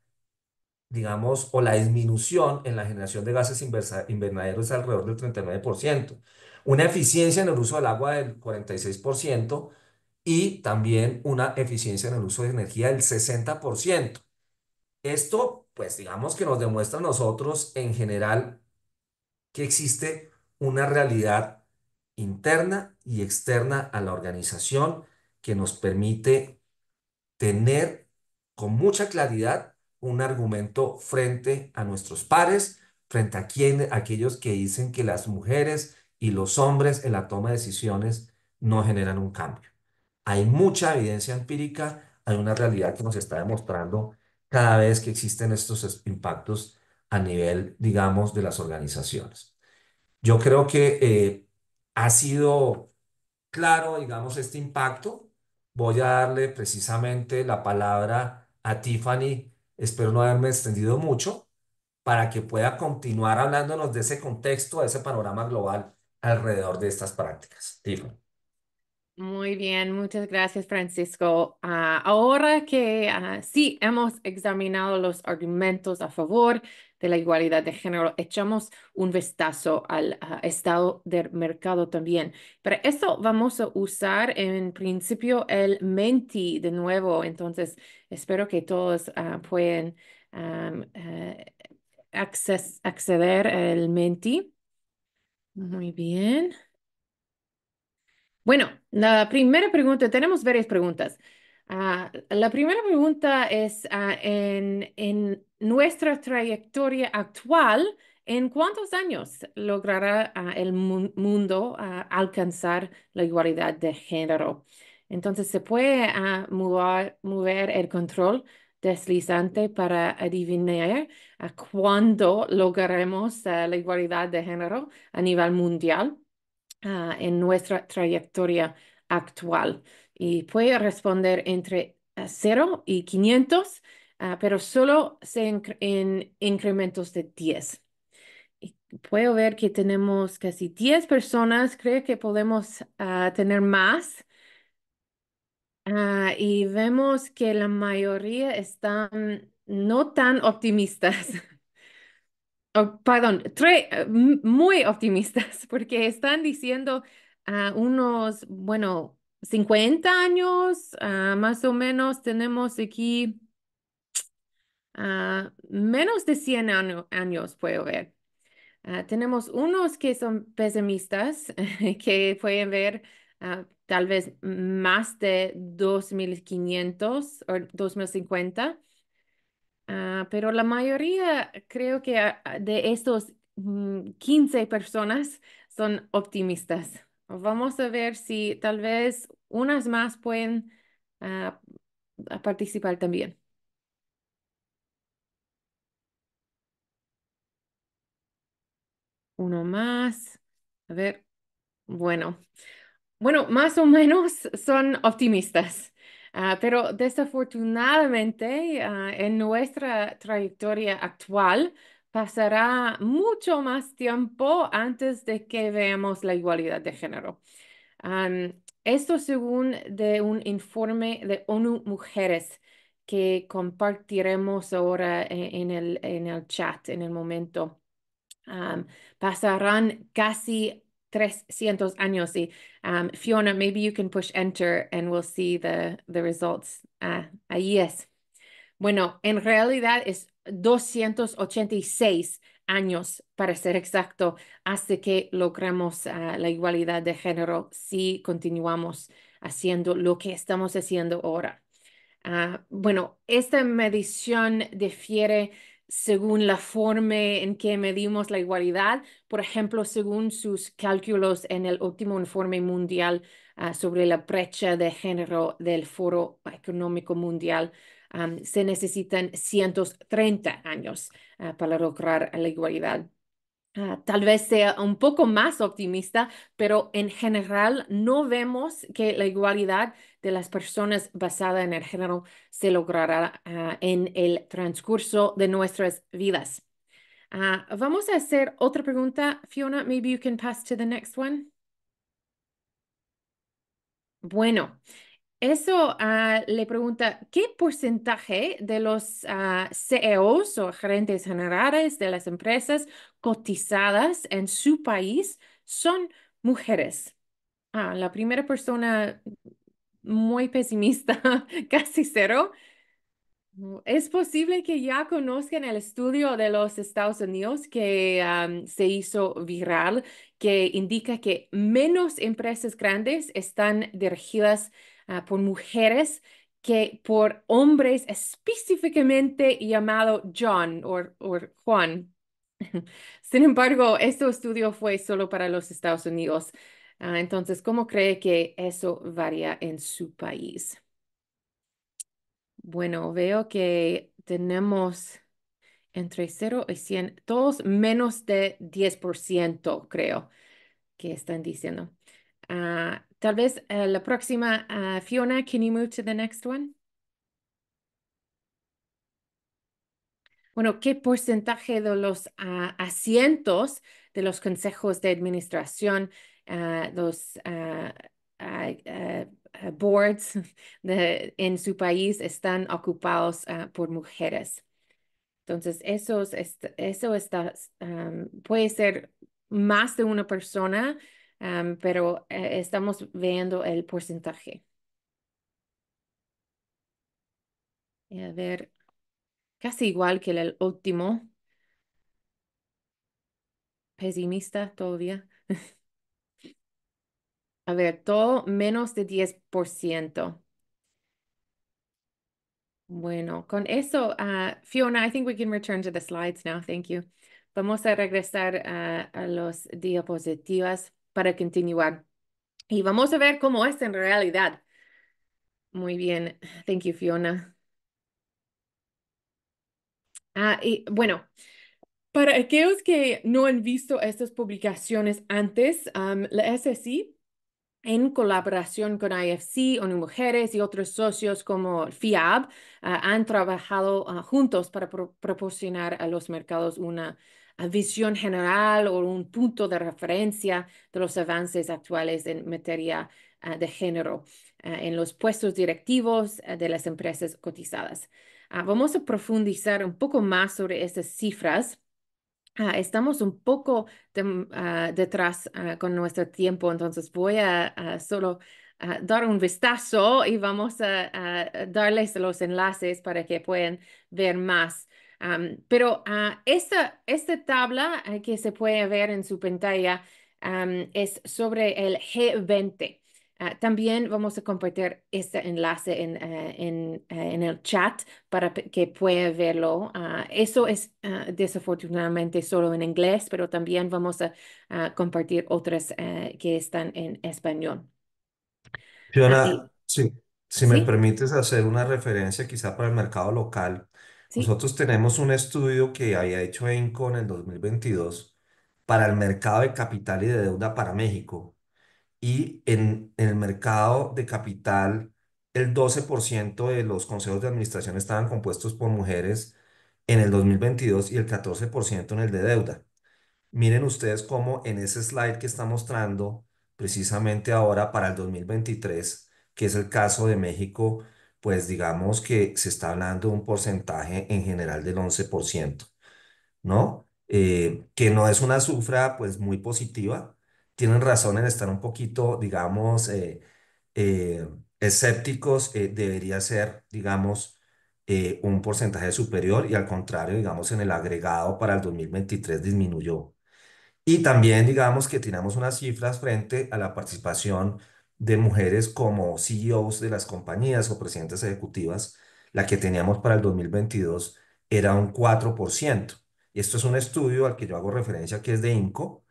S3: digamos, o la disminución en la generación de gases invernaderos es alrededor del 39%, una eficiencia en el uso del agua del 46%, y también una eficiencia en el uso de energía del 60%. Esto, pues digamos que nos demuestra a nosotros en general que existe una realidad interna y externa a la organización que nos permite tener con mucha claridad un argumento frente a nuestros pares, frente a, quienes aquellos que dicen que las mujeres y los hombres en la toma de decisiones no generan un cambio. Hay mucha evidencia empírica, hay una realidad que nos está demostrando cada vez que existen estos impactos a nivel, digamos, de las organizaciones. Yo creo que eh, ha sido claro, digamos, este impacto. Voy a darle precisamente la palabra a Tiffany, espero no haberme extendido mucho, para que pueda continuar hablándonos de ese contexto, de ese panorama global alrededor de estas prácticas. Tiffany.
S1: Muy bien, muchas gracias Francisco. Ah, ahora que ah, sí hemos examinado los argumentos a favor de la igualdad de género, echamos un vistazo al ah, estado del mercado también. Para eso vamos a usar en principio el Menti de nuevo, entonces espero que todos puedan eh, acceder al Menti. Muy bien. Bueno, la primera pregunta, tenemos varias preguntas. Ah, la primera pregunta es, ah, en, nuestra trayectoria actual, ¿en cuántos años logrará ah, el mundo alcanzar la igualdad de género? Entonces, se puede mover, mover, el control deslizante para adivinar cuándo lograremos la igualdad de género a nivel mundial. Ah, en nuestra trayectoria actual. Y puede responder entre 0 ah, y 500, ah, pero solo se en incrementos de 10. puedo ver que tenemos casi 10 personas. Creo que podemos tener más. y vemos que la mayoría están no tan optimistas. Oh, perdón, tres eh, muy optimistas, porque están diciendo a unos, bueno, 50 años, ah, más o menos tenemos aquí ah, menos de 100 años, puedo ver. Ah, tenemos unos que son pesimistas, que pueden ver tal vez más de 2500 o 2050. Ah, pero la mayoría, creo que ah, ah, de estos 15 mm, personas son optimistas. Vamos a ver si tal vez unas más pueden participar también. Uno más. A ver, bueno. Bueno, más o menos son optimistas. Ah, pero desafortunadamente ah, en nuestra trayectoria actual pasará mucho más tiempo antes de que veamos la igualdad de género. esto según de un informe de ONU Mujeres que compartiremos ahora e-, en, el, en el chat en el momento. pasarán casi 300 años. Y um, Fiona, maybe you can push enter and we'll see the, the results. Ah, ahí es. Bueno, en realidad es 286 años, para ser exacto, hasta que logramos ah, la igualdad de género si continuamos haciendo lo que estamos haciendo ahora. Ah, bueno, esta medición difiere según la forma en que medimos la igualdad, por ejemplo, según sus cálculos en el último informe mundial ah, sobre la brecha de género del Foro Económico Mundial, se necesitan 130 años ah, para lograr la igualdad. Ah, tal vez sea un poco más optimista, pero en general no vemos que la igualdad de las personas basada en el género se logrará ah, en el transcurso de nuestras vidas. Ah, vamos a hacer otra pregunta. Fiona, maybe you can pass to the next one. Bueno, eso ah, le pregunta, ¿qué porcentaje de los ah, CEOs o gerentes generales de las empresas cotizadas en su país son mujeres? Ah, la primera persona muy pesimista, casi cero. Mm, es posible que ya conozcan el estudio de los Estados Unidos que se hizo viral, que indica que menos empresas grandes están dirigidas Ah, por mujeres que por hombres específicamente llamado John o Juan. Sin embargo, este estudio fue solo para los Estados Unidos. Ah, entonces, ¿cómo cree que eso varía en su país? Bueno, veo que tenemos entre 0 y 100, todos menos de 10%, creo que están diciendo. Ah, tal vez eh, la próxima, ah, Fiona, can you move to the next one? Bueno, ¿qué porcentaje de los ah, asientos de los consejos de administración, los eh, eh, boards en su país están ocupados por mujeres? Entonces, eso está, puede ser más de una persona, pero eh, estamos viendo el porcentaje. a ver, casi igual que el último. Pesimista todavía. a ver, todo menos de 10%. Bueno, con eso, ah, Fiona, I think we can return to the slides now. Thank you. Vamos a regresar ah, a, los diapositivas para continuar. Y vamos a ver cómo es en realidad. Muy bien. Thank you, Fiona. Ah, y bueno, para aquellos que no han visto estas publicaciones antes, la SSI, en colaboración con IFC, ONU Mujeres y otros socios como FIAB, ah, han trabajado ah, juntos para proporcionar a los mercados una visión general o un punto de referencia de los avances actuales en materia ah, de género ah, en los puestos directivos ah, de las empresas cotizadas. vamos a profundizar un poco más sobre estas cifras. estamos un poco detrás con nuestro tiempo, entonces voy a solo dar un vistazo y vamos a, darles los enlaces para que puedan ver más pero ah, esta, esta, tabla eh, que se puede ver en su pantalla es sobre el G20. Ah, también vamos a compartir este enlace en, eh, eh, en, el chat para que pueda verlo. Ah, eso es desafortunadamente solo en inglés, pero también vamos a compartir otras que están en español.
S3: Fiona, si, me permites hacer una referencia quizá para el mercado local, nosotros tenemos un estudio que había hecho ENCO en el 2022 para el mercado de capital y de deuda para México. Y en, en el mercado de capital, el 12% de los consejos de administración estaban compuestos por mujeres en el 2022 y el 14% en el de deuda. Miren ustedes cómo en ese slide que está mostrando precisamente ahora para el 2023, que es el caso de México, pues digamos que se está hablando de un porcentaje en general del 11%, ¿no? Eh, que no es una sufra pues muy positiva. Tienen razón en estar un poquito, digamos, eh, eh, escépticos, debería ser, digamos, un porcentaje superior y al contrario, digamos, en el agregado para el 2023 disminuyó. Y también digamos que tenemos unas cifras frente a la participación de mujeres como CEOs de las compañías o presidentes ejecutivas, la que teníamos para el 2022 era un 4%. Y esto es un estudio al que yo hago referencia que es de INCO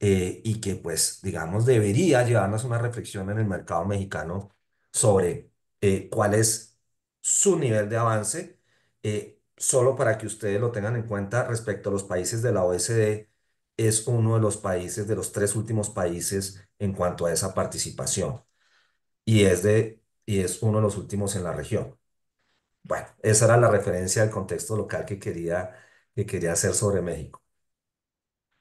S3: eh, y que pues digamos debería llevarnos una reflexión en el mercado mexicano sobre eh, cuál es su nivel de avance, eh, solo para que ustedes lo tengan en cuenta respecto a los países de la OSD es uno de los países, de los tres últimos países en cuanto a esa participación. Y es, de, y es uno de los últimos en la región. Bueno, esa era la referencia al contexto local que quería, que quería hacer sobre México.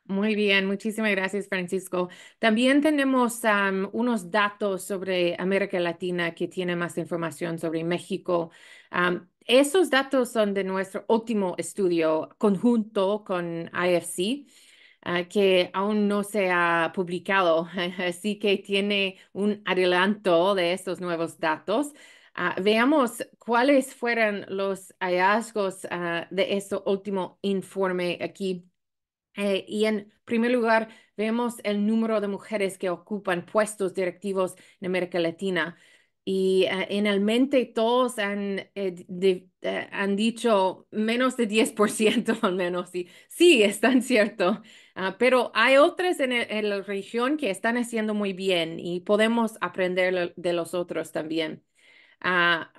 S1: Muy bien, muchísimas gracias Francisco. También tenemos unos datos sobre América Latina que tiene más información sobre México. esos datos son de nuestro último estudio conjunto con IFC. Ah, que aún no se ha publicado, así que tiene un adelanto de estos nuevos datos. Ah, veamos cuáles fueron los hallazgos ah, de este último informe aquí. Eh, y en primer lugar, vemos el número de mujeres que ocupan puestos directivos en América Latina y eh, el mente todos han, eh, eh, han dicho menos de 10% al menos. Y, sí, es tan cierto, ah, pero hay otras e, en, la región que están haciendo muy bien y podemos aprender de los otros también. Ah,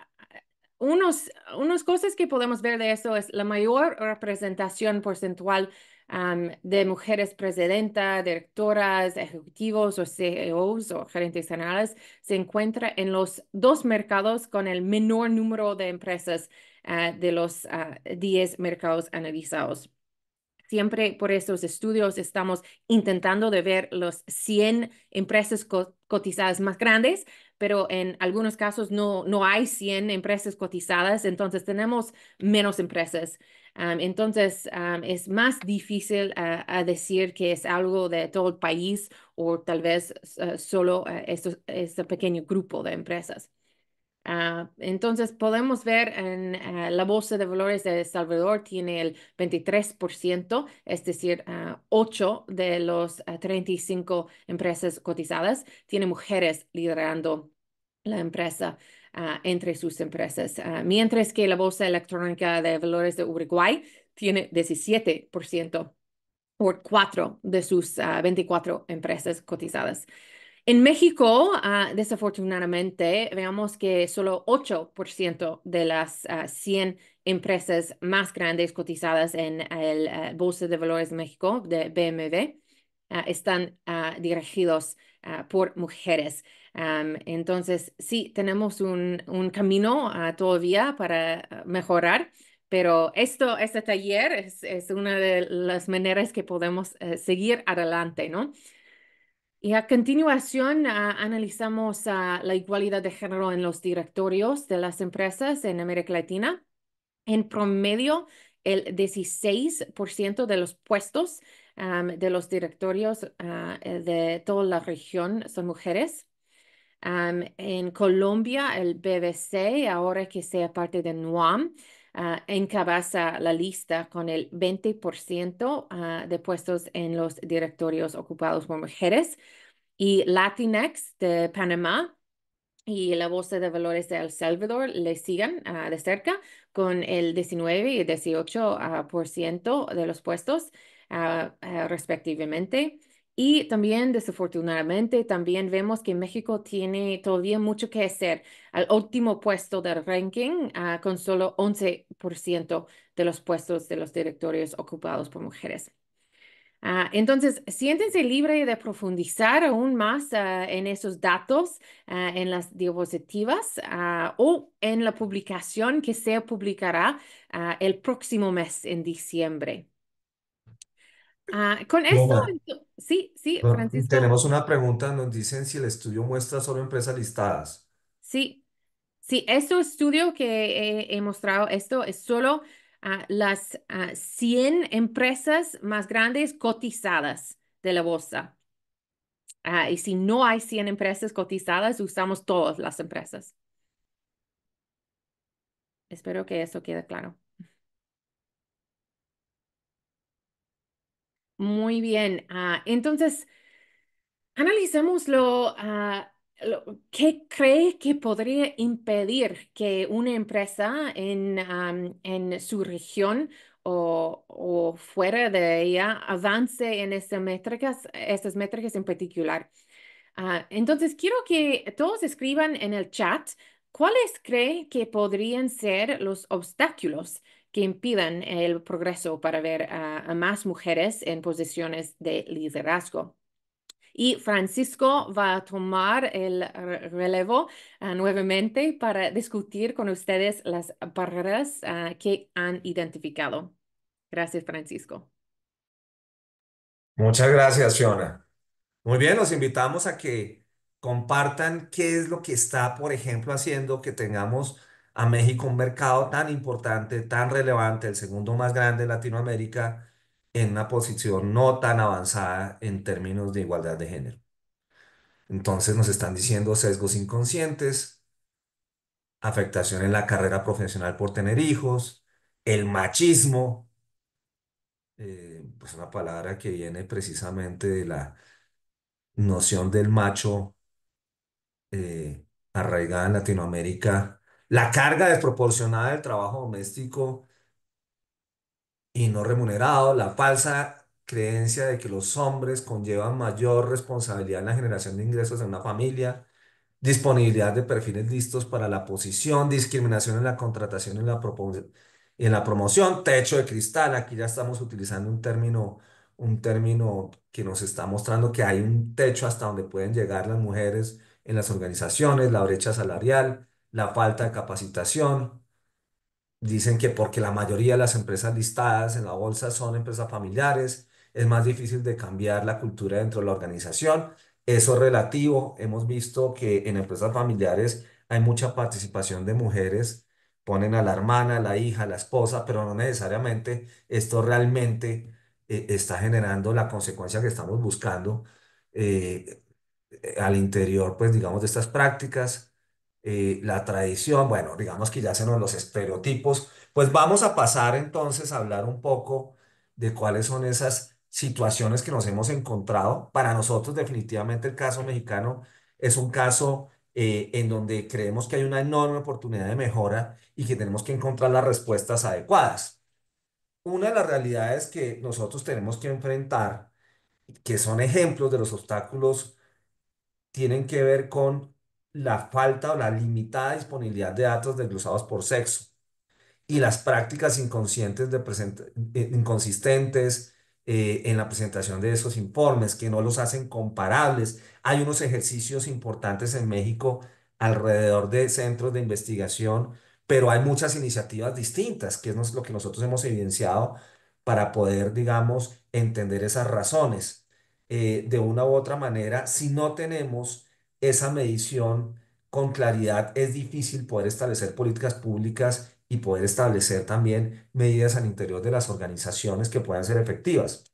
S1: unos, unas cosas que podemos ver de eso es la mayor representación porcentual de mujeres presidentas, directoras, ejecutivos o CEOs o gerentes generales se encuentra en los dos mercados con el menor número de empresas ah, de los 10 ah, mercados analizados siempre por estos estudios estamos intentando de ver los 100 empresas cotizadas más grandes, pero en algunos casos no, no hay 100 empresas cotizadas, entonces tenemos menos empresas entonces, es más difícil ah, decir que es algo de todo el país o tal vez ah, solo ah, este pequeño grupo de empresas. entonces, podemos ver en la Bolsa de Valores de Salvador tiene el 23%, es decir, 8 de los 35 empresas cotizadas tiene mujeres liderando la empresa. Ah, entre sus empresas, ah, mientras que la Bolsa Electrónica de Valores de Uruguay tiene 17% por cuatro de sus 24 ah, empresas cotizadas. En México, desafortunadamente, veamos que solo 8% de las 100 empresas más grandes cotizadas en el Bolsa de Valores de México, de BMV, están dirigidos por mujeres entonces, sí, tenemos un, camino ah, todavía para ah, mejorar, pero esto, este taller es, una de las maneras que podemos eh, seguir adelante, ¿no? Y a continuación ah, analizamos la igualdad de género en los directorios de las empresas en América Latina. En promedio, el 16% de los puestos de los directorios eh, de toda la región son mujeres en Colombia, el BBC, ahora que sea parte de NUAM, ah, encabaza la lista con el 20% ah, de puestos en los directorios ocupados por mujeres. Y Latinex de Panamá y la Bolsa de Valores de El Salvador le sigan ah, de cerca con el 19 y 18% de los puestos respectivamente. Y también, desafortunadamente, también vemos que México tiene todavía mucho que hacer al último puesto del ranking ah, con solo 11% de los puestos de los directorios ocupados por mujeres. Ah, entonces, siéntense libre de profundizar aún más ah, en esos datos, en las diapositivas o en la publicación que se publicará el próximo mes en diciembre. Ah, con esto, sí, sí, Francisco. Tenemos
S3: una pregunta, nos dicen si el estudio muestra solo empresas listadas.
S1: Sí, sí, este estudio que eh, he, mostrado, esto es solo ah, las 100 ah, empresas más grandes cotizadas de la bolsa. y si no hay 100 empresas cotizadas, usamos todas las empresas. Espero que eso quede claro. Muy bien. Ah, entonces, analicemos ah, lo ¿Qué cree que podría impedir que una empresa en, su región o, fuera de ella avance en estas métricas, estas métricas en particular? Ah, entonces, quiero que todos escriban en el chat cuáles cree que podrían ser los obstáculos que impidan el progreso para ver a, más mujeres en posiciones de liderazgo y Francisco va a tomar el relevo ah, nuevamente para discutir con ustedes las barreras ah, que han identificado. Gracias, Francisco.
S3: Muchas gracias, Fiona. Muy bien, los invitamos a que compartan qué es lo que está, por ejemplo, haciendo que tengamos a México, un mercado tan importante, tan relevante, el segundo más grande de Latinoamérica, en una posición no tan avanzada en términos de igualdad de género. Entonces nos están diciendo sesgos inconscientes, afectación en la carrera profesional por tener hijos, el machismo, eh, pues una palabra que viene precisamente de la noción del macho eh, arraigada en Latinoamérica la carga desproporcionada del trabajo doméstico y no remunerado, la falsa creencia de que los hombres conllevan mayor responsabilidad en la generación de ingresos en una familia, disponibilidad de perfiles listos para la posición, discriminación en la contratación y en la, y en la promoción, techo de cristal, aquí ya estamos utilizando un término un término que nos está mostrando que hay un techo hasta donde pueden llegar las mujeres en las organizaciones, la brecha salarial, la falta de capacitación. Dicen que porque la mayoría de las empresas listadas en la bolsa son empresas familiares, es más difícil de cambiar la cultura dentro de la organización. Eso relativo. Hemos visto que en empresas familiares hay mucha participación de mujeres. Ponen a la hermana, la hija, la esposa, pero no necesariamente esto realmente eh, está generando la consecuencia que estamos buscando eh, al interior, pues digamos, de estas prácticas. Eh, la tradición, bueno, digamos que ya se nos los estereotipos, pues vamos a pasar entonces a hablar un poco de cuáles son esas situaciones que nos hemos encontrado. Para nosotros definitivamente el caso mexicano es un caso eh, en donde creemos que hay una enorme oportunidad de mejora y que tenemos que encontrar las respuestas adecuadas. Una de las realidades que nosotros tenemos que enfrentar, que son ejemplos de los obstáculos, tienen que ver con la falta o la limitada disponibilidad de datos desglosados por sexo y las prácticas inconscientes de eh, inconsistentes eh, en la presentación de esos informes que no los hacen comparables. Hay unos ejercicios importantes en México alrededor de centros de investigación, pero hay muchas iniciativas distintas, que es lo que nosotros hemos evidenciado para poder, digamos, entender esas razones. Eh, de una u otra manera, si no tenemos esa medición con claridad, es difícil poder establecer políticas públicas y poder establecer también medidas al interior de las organizaciones que puedan ser efectivas.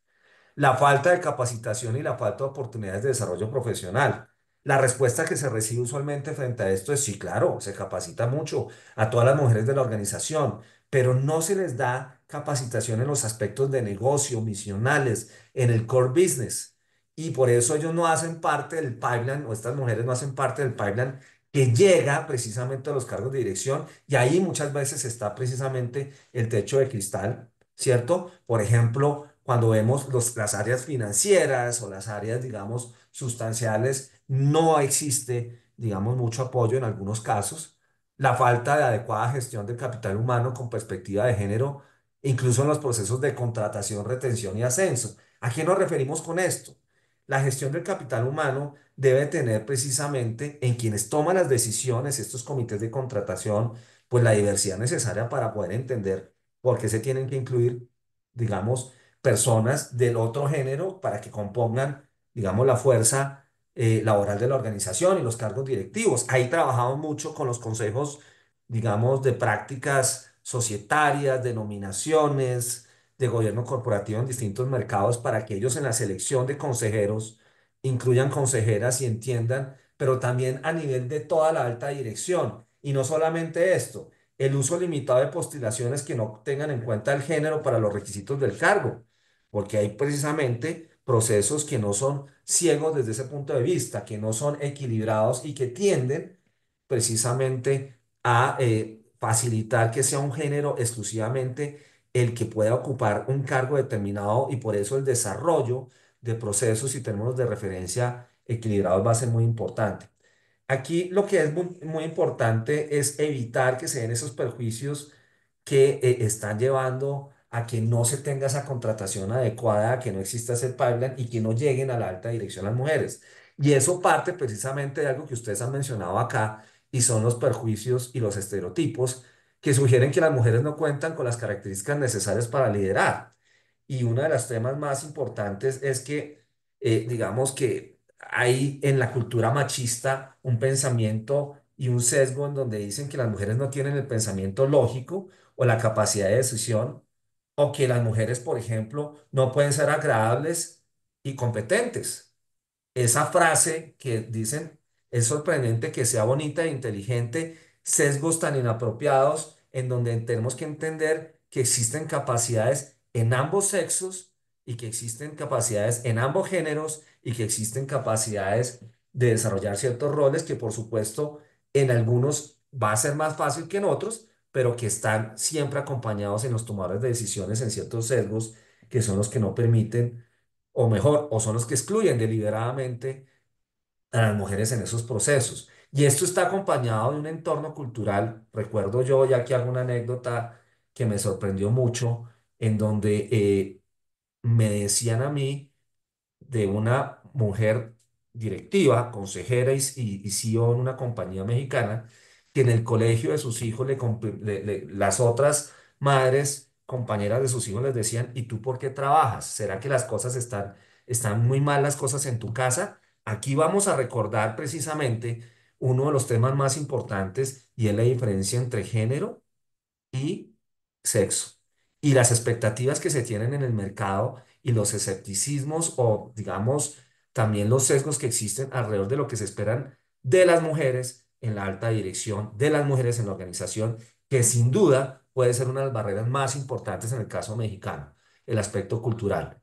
S3: La falta de capacitación y la falta de oportunidades de desarrollo profesional. La respuesta que se recibe usualmente frente a esto es sí, claro, se capacita mucho a todas las mujeres de la organización, pero no se les da capacitación en los aspectos de negocio, misionales, en el core business y por eso ellos no hacen parte del pipeline, o estas mujeres no hacen parte del pipeline que llega precisamente a los cargos de dirección y ahí muchas veces está precisamente el techo de cristal, ¿cierto? Por ejemplo, cuando vemos los, las áreas financieras o las áreas, digamos, sustanciales, no existe, digamos, mucho apoyo en algunos casos. La falta de adecuada gestión del capital humano con perspectiva de género, incluso en los procesos de contratación, retención y ascenso. ¿A qué nos referimos con esto? la gestión del capital humano debe tener precisamente en quienes toman las decisiones, estos comités de contratación, pues la diversidad necesaria para poder entender por qué se tienen que incluir, digamos, personas del otro género para que compongan, digamos, la fuerza eh, laboral de la organización y los cargos directivos. Ahí trabajamos mucho con los consejos, digamos, de prácticas societarias, denominaciones, de gobierno corporativo en distintos mercados para que ellos en la selección de consejeros incluyan consejeras y entiendan, pero también a nivel de toda la alta dirección. Y no solamente esto, el uso limitado de postulaciones que no tengan en cuenta el género para los requisitos del cargo, porque hay precisamente procesos que no son ciegos desde ese punto de vista, que no son equilibrados y que tienden precisamente a eh, facilitar que sea un género exclusivamente el que pueda ocupar un cargo determinado y por eso el desarrollo de procesos y términos de referencia equilibrados va a ser muy importante. Aquí lo que es muy, importante es evitar que se den esos perjuicios que eh, están llevando a que no se tenga esa contratación adecuada, que no exista ese pipeline y que no lleguen a la alta dirección las mujeres. Y eso parte precisamente de algo que ustedes han mencionado acá y son los perjuicios y los estereotipos que sugieren que las mujeres no cuentan con las características necesarias para liderar. Y uno de los temas más importantes es que, eh, digamos que hay en la cultura machista un pensamiento y un sesgo en donde dicen que las mujeres no tienen el pensamiento lógico o la capacidad de decisión, o que las mujeres, por ejemplo, no pueden ser agradables y competentes. Esa frase que dicen es sorprendente que sea bonita e inteligente, sesgos tan inapropiados en donde tenemos que entender que existen capacidades en ambos sexos y que existen capacidades en ambos géneros y que existen capacidades de desarrollar ciertos roles que por supuesto en algunos va a ser más fácil que en otros, pero que están siempre acompañados en los tomadores de decisiones en ciertos sesgos que son los que no permiten, o mejor, o son los que excluyen deliberadamente a las mujeres en esos procesos. Y esto está acompañado de un entorno cultural. Recuerdo yo, ya que hago una anécdota que me sorprendió mucho, en donde eh, me decían a mí de una mujer directiva, consejera y, y, CEO en una compañía mexicana, que en el colegio de sus hijos, le, las otras madres, compañeras de sus hijos les decían, ¿y tú por qué trabajas? ¿Será que las cosas están, están muy mal cosas en tu casa? Aquí vamos a recordar precisamente uno de los temas más importantes y es la diferencia entre género y sexo. Y las expectativas que se tienen en el mercado y los escepticismos o, digamos, también los sesgos que existen alrededor de lo que se esperan de las mujeres en la alta dirección, de las mujeres en la organización, que sin duda puede ser una de las barreras más importantes en el caso mexicano, el aspecto cultural.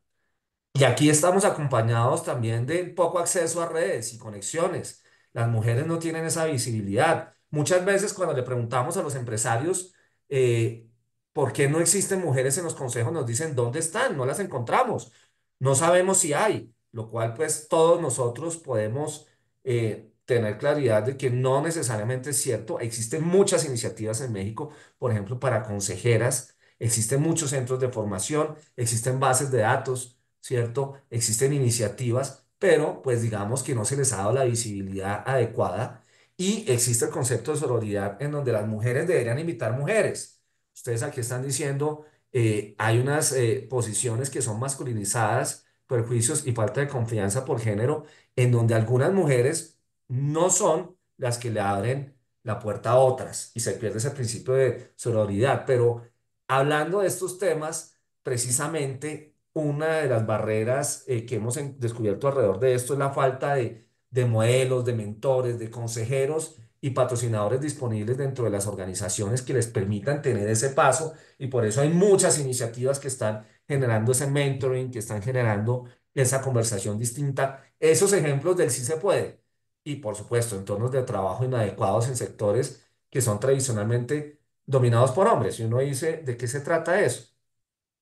S3: Y aquí estamos acompañados también del poco acceso a redes y conexiones las mujeres no tienen esa visibilidad. Muchas veces cuando le preguntamos a los empresarios eh, por qué no existen mujeres en los consejos, nos dicen, ¿dónde están? No las encontramos. No sabemos si hay, lo cual pues todos nosotros podemos eh, tener claridad de que no necesariamente es cierto. Existen muchas iniciativas en México, por ejemplo, para consejeras, existen muchos centros de formación, existen bases de datos, ¿cierto? Existen iniciativas, pero pues digamos que no se les ha dado la visibilidad adecuada y existe el concepto de sororidad en donde las mujeres deberían invitar mujeres. Ustedes aquí están diciendo, eh, hay unas eh, posiciones que son masculinizadas, perjuicios y falta de confianza por género, en donde algunas mujeres no son las que le abren la puerta a otras y se pierde ese principio de sororidad. Pero hablando de estos temas, precisamente una de las barreras eh, que hemos descubierto alrededor de esto es la falta de, de modelos, de mentores, de consejeros y patrocinadores disponibles dentro de las organizaciones que les permitan tener ese paso. Y por eso hay muchas iniciativas que están generando ese mentoring, que están generando esa conversación distinta. Esos ejemplos del sí se puede. Y por supuesto, entornos de trabajo inadecuados en sectores que son tradicionalmente dominados por hombres. Y uno dice, ¿de qué se trata eso?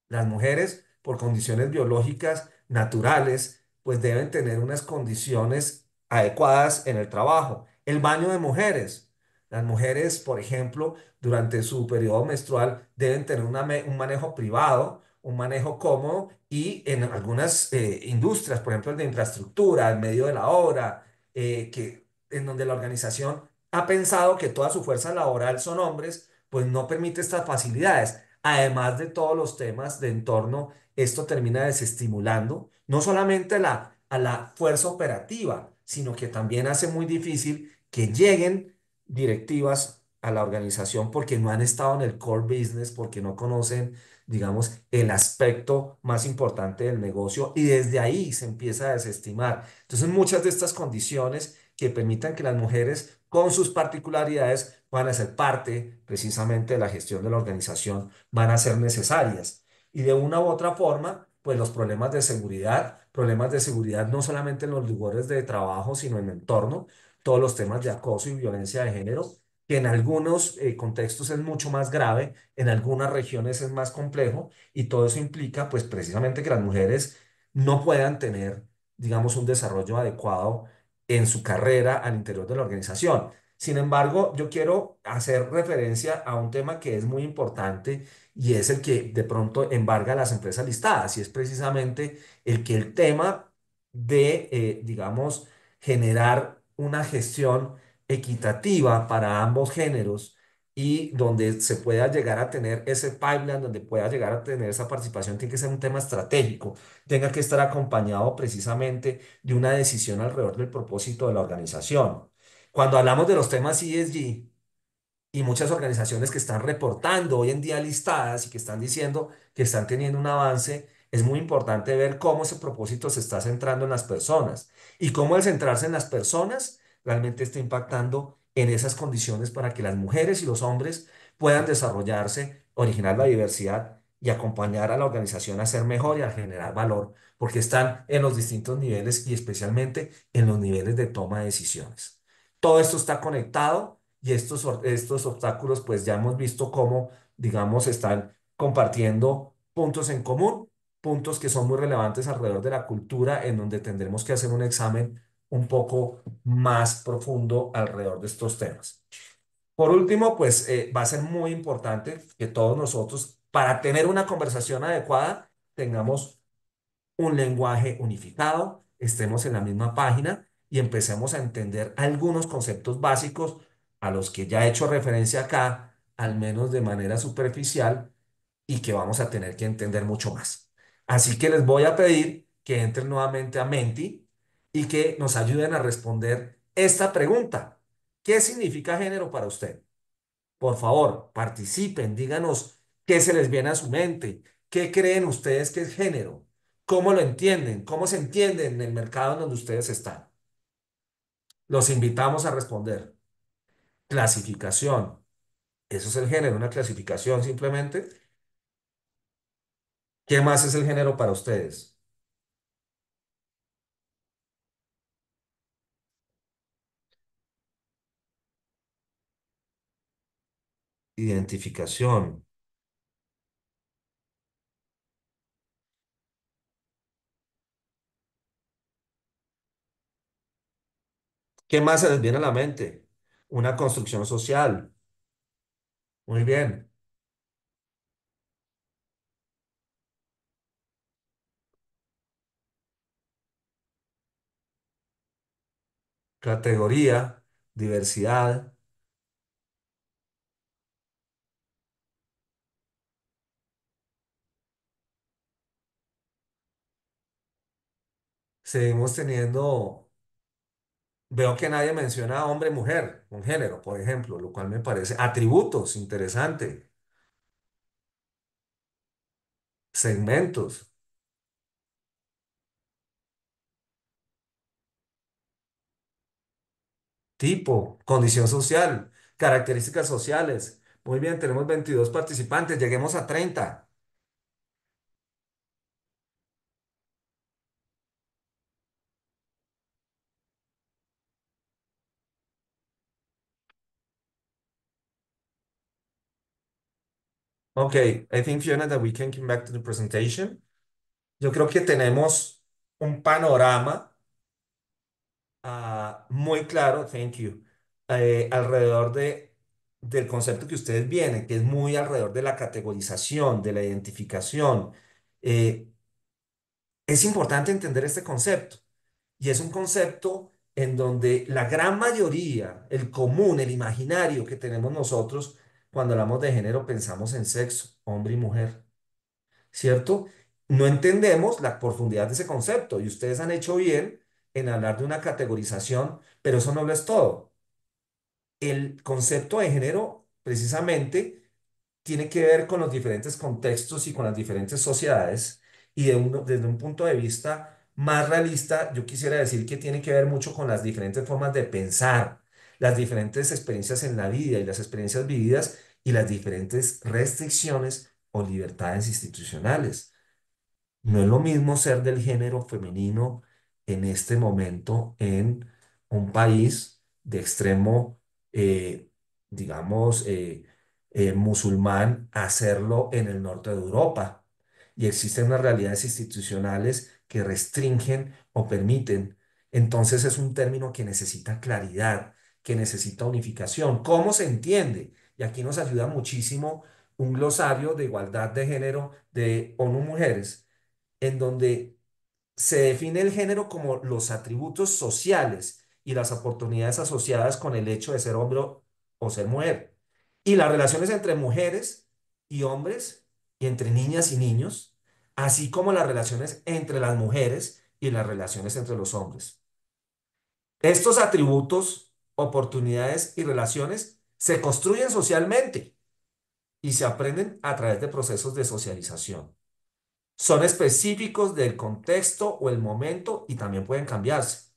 S3: Las mujeres por condiciones biológicas naturales, pues deben tener unas condiciones adecuadas en el trabajo. El baño de mujeres. Las mujeres, por ejemplo, durante su periodo menstrual deben tener un manejo privado, un manejo cómodo y en algunas eh, industrias, por ejemplo, el de infraestructura, en medio de la obra, eh, que, en donde la organización ha pensado que toda su fuerza laboral son hombres, pues no permite estas facilidades, además de todos los temas de entorno esto termina desestimulando no solamente la, a la fuerza operativa, sino que también hace muy difícil que lleguen directivas a la organización porque no han estado en el core business, porque no conocen, digamos, el aspecto más importante del negocio y desde ahí se empieza a desestimar. Entonces, muchas de estas condiciones que permitan que las mujeres con sus particularidades a ser parte precisamente de la gestión de la organización van a ser necesarias. Y de una u otra forma, pues los problemas de seguridad, problemas de seguridad no solamente en los lugares de trabajo, sino en el entorno, todos los temas de acoso y violencia de género, que en algunos eh, contextos es mucho más grave, en algunas regiones es más complejo, y todo eso implica, pues precisamente que las mujeres no puedan tener, digamos, un desarrollo adecuado en su carrera al interior de la organización. Sin embargo, yo quiero hacer referencia a un tema que es muy importante y es el que de pronto embarga a las empresas listadas y es precisamente el que el tema de, eh, digamos, generar una gestión equitativa para ambos géneros y donde se pueda llegar a tener ese pipeline, donde pueda llegar a tener esa participación, tiene que ser un tema estratégico, tenga que estar acompañado precisamente de una decisión alrededor del propósito de la organización. Cuando hablamos de los temas ESG y muchas organizaciones que están reportando hoy en día listadas y que están diciendo que están teniendo un avance, es muy importante ver cómo ese propósito se está centrando en las personas y cómo el centrarse en las personas realmente está impactando en esas condiciones para que las mujeres y los hombres puedan desarrollarse, originar la diversidad y acompañar a la organización a ser mejor y a generar valor, porque están en los distintos niveles y especialmente en los niveles de toma de decisiones todo esto está conectado y estos, estos obstáculos, pues ya hemos visto cómo, digamos, están compartiendo puntos en común, puntos que son muy relevantes alrededor de la cultura, en donde tendremos que hacer un examen un poco más profundo alrededor de estos temas. Por último, pues eh, va a ser muy importante que todos nosotros, para tener una conversación adecuada, tengamos un lenguaje unificado, estemos en la misma página y empecemos a entender algunos conceptos básicos a los que ya he hecho referencia acá, al menos de manera superficial, y que vamos a tener que entender mucho más. Así que les voy a pedir que entren nuevamente a Menti y que nos ayuden a responder esta pregunta. ¿Qué significa género para usted? Por favor, participen, díganos qué se les viene a su mente, qué creen ustedes que es género, cómo lo entienden, cómo se entiende en el mercado en donde ustedes están. Los invitamos a responder. Clasificación. Eso es el género, una clasificación simplemente. ¿Qué más es el género para ustedes? Identificación. ¿Qué más se les viene a la mente? Una construcción social. Muy bien. Categoría, diversidad. Seguimos teniendo Veo que nadie menciona hombre, mujer, un género, por ejemplo, lo cual me parece atributos, interesante. Segmentos. Tipo, condición social, características sociales. Muy bien, tenemos 22 participantes, lleguemos a 30. Ok, I think Fiona that we can come back to the presentation. Yo creo que tenemos un panorama ah, muy claro, thank you, eh, alrededor de, del concepto que ustedes vienen, que es muy alrededor de la categorización, de la identificación. Eh, es importante entender este concepto y es un concepto en donde la gran mayoría, el común, el imaginario que tenemos nosotros, cuando hablamos de género pensamos en sexo, hombre y mujer, ¿cierto? No entendemos la profundidad de ese concepto y ustedes han hecho bien en hablar de una categorización, pero eso no lo es todo. El concepto de género precisamente tiene que ver con los diferentes contextos y con las diferentes sociedades y de desde un punto de vista más realista, yo quisiera decir que tiene que ver mucho con las diferentes formas de pensar, las diferentes experiencias en la vida y las experiencias vividas y las diferentes restricciones o libertades institucionales. No es lo mismo ser del género femenino en este momento en un país de extremo, eh, digamos, eh, eh, musulmán, hacerlo en el norte de Europa. Y existen unas realidades institucionales que restringen o permiten. Entonces es un término que necesita claridad, que necesita unificación. ¿Cómo se entiende? Y aquí nos ayuda muchísimo un glosario de igualdad de género de ONU Mujeres, en donde se define el género como los atributos sociales y las oportunidades asociadas con el hecho de ser hombre o ser mujer. Y las relaciones entre mujeres y hombres y entre niñas y niños, así como las relaciones entre las mujeres y las relaciones entre los hombres. Estos atributos oportunidades y relaciones se construyen socialmente y se aprenden a través de procesos de socialización. Son específicos del contexto o el momento y también pueden cambiarse.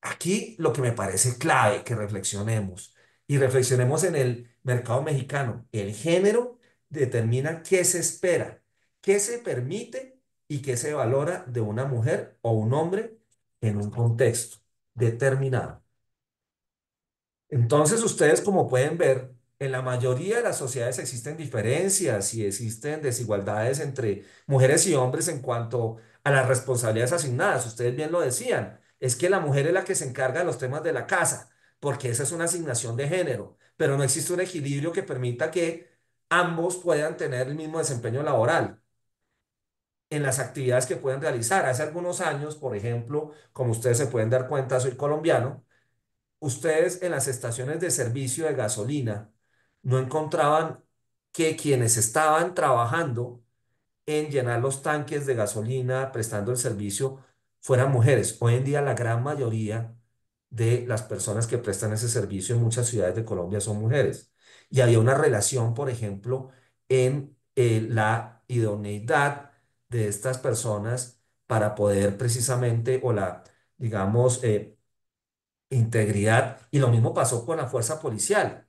S3: Aquí lo que me parece clave que reflexionemos y reflexionemos en el mercado mexicano, el género determina qué se espera, qué se permite y qué se valora de una mujer o un hombre en un contexto determinado. Entonces, ustedes como pueden ver, en la mayoría de las sociedades existen diferencias y existen desigualdades entre mujeres y hombres en cuanto a las responsabilidades asignadas. Ustedes bien lo decían, es que la mujer es la que se encarga de los temas de la casa, porque esa es una asignación de género, pero no existe un equilibrio que permita que ambos puedan tener el mismo desempeño laboral en las actividades que pueden realizar. Hace algunos años, por ejemplo, como ustedes se pueden dar cuenta, soy colombiano, ustedes en las estaciones de servicio de gasolina no encontraban que quienes estaban trabajando en llenar los tanques de gasolina prestando el servicio fueran mujeres. Hoy en día la gran mayoría de las personas que prestan ese servicio en muchas ciudades de Colombia son mujeres. Y había una relación, por ejemplo, en eh, la idoneidad de estas personas para poder precisamente, o la, digamos, eh, integridad. Y lo mismo pasó con la fuerza policial.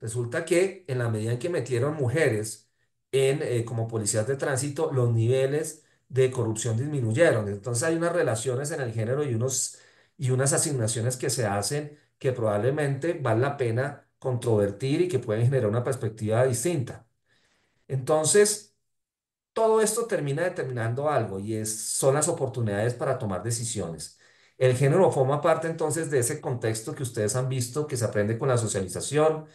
S3: Resulta que en la medida en que metieron mujeres en, eh, como policías de tránsito, los niveles de corrupción disminuyeron. Entonces hay unas relaciones en el género y, unos, y unas asignaciones que se hacen que probablemente vale la pena controvertir y que pueden generar una perspectiva distinta. Entonces, todo esto termina determinando algo y es, son las oportunidades para tomar decisiones. El género forma parte entonces de ese contexto que ustedes han visto, que se aprende con la socialización,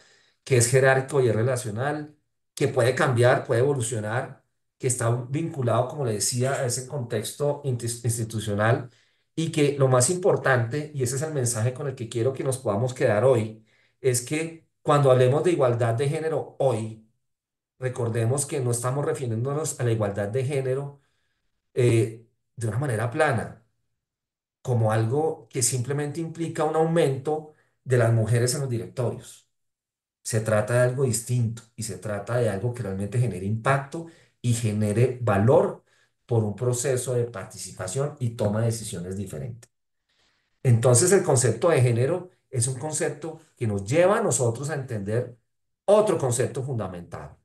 S3: que es jerárquico y es relacional, que puede cambiar, puede evolucionar, que está vinculado, como le decía, a ese contexto institucional y que lo más importante, y ese es el mensaje con el que quiero que nos podamos quedar hoy, es que cuando hablemos de igualdad de género hoy, recordemos que no estamos refiriéndonos a la igualdad de género eh, de una manera plana, como algo que simplemente implica un aumento de las mujeres en los directorios. Se trata de algo distinto y se trata de algo que realmente genere impacto y genere valor por un proceso de participación y toma de decisiones diferentes. Entonces el concepto de género es un concepto que nos lleva a nosotros a entender otro concepto fundamental.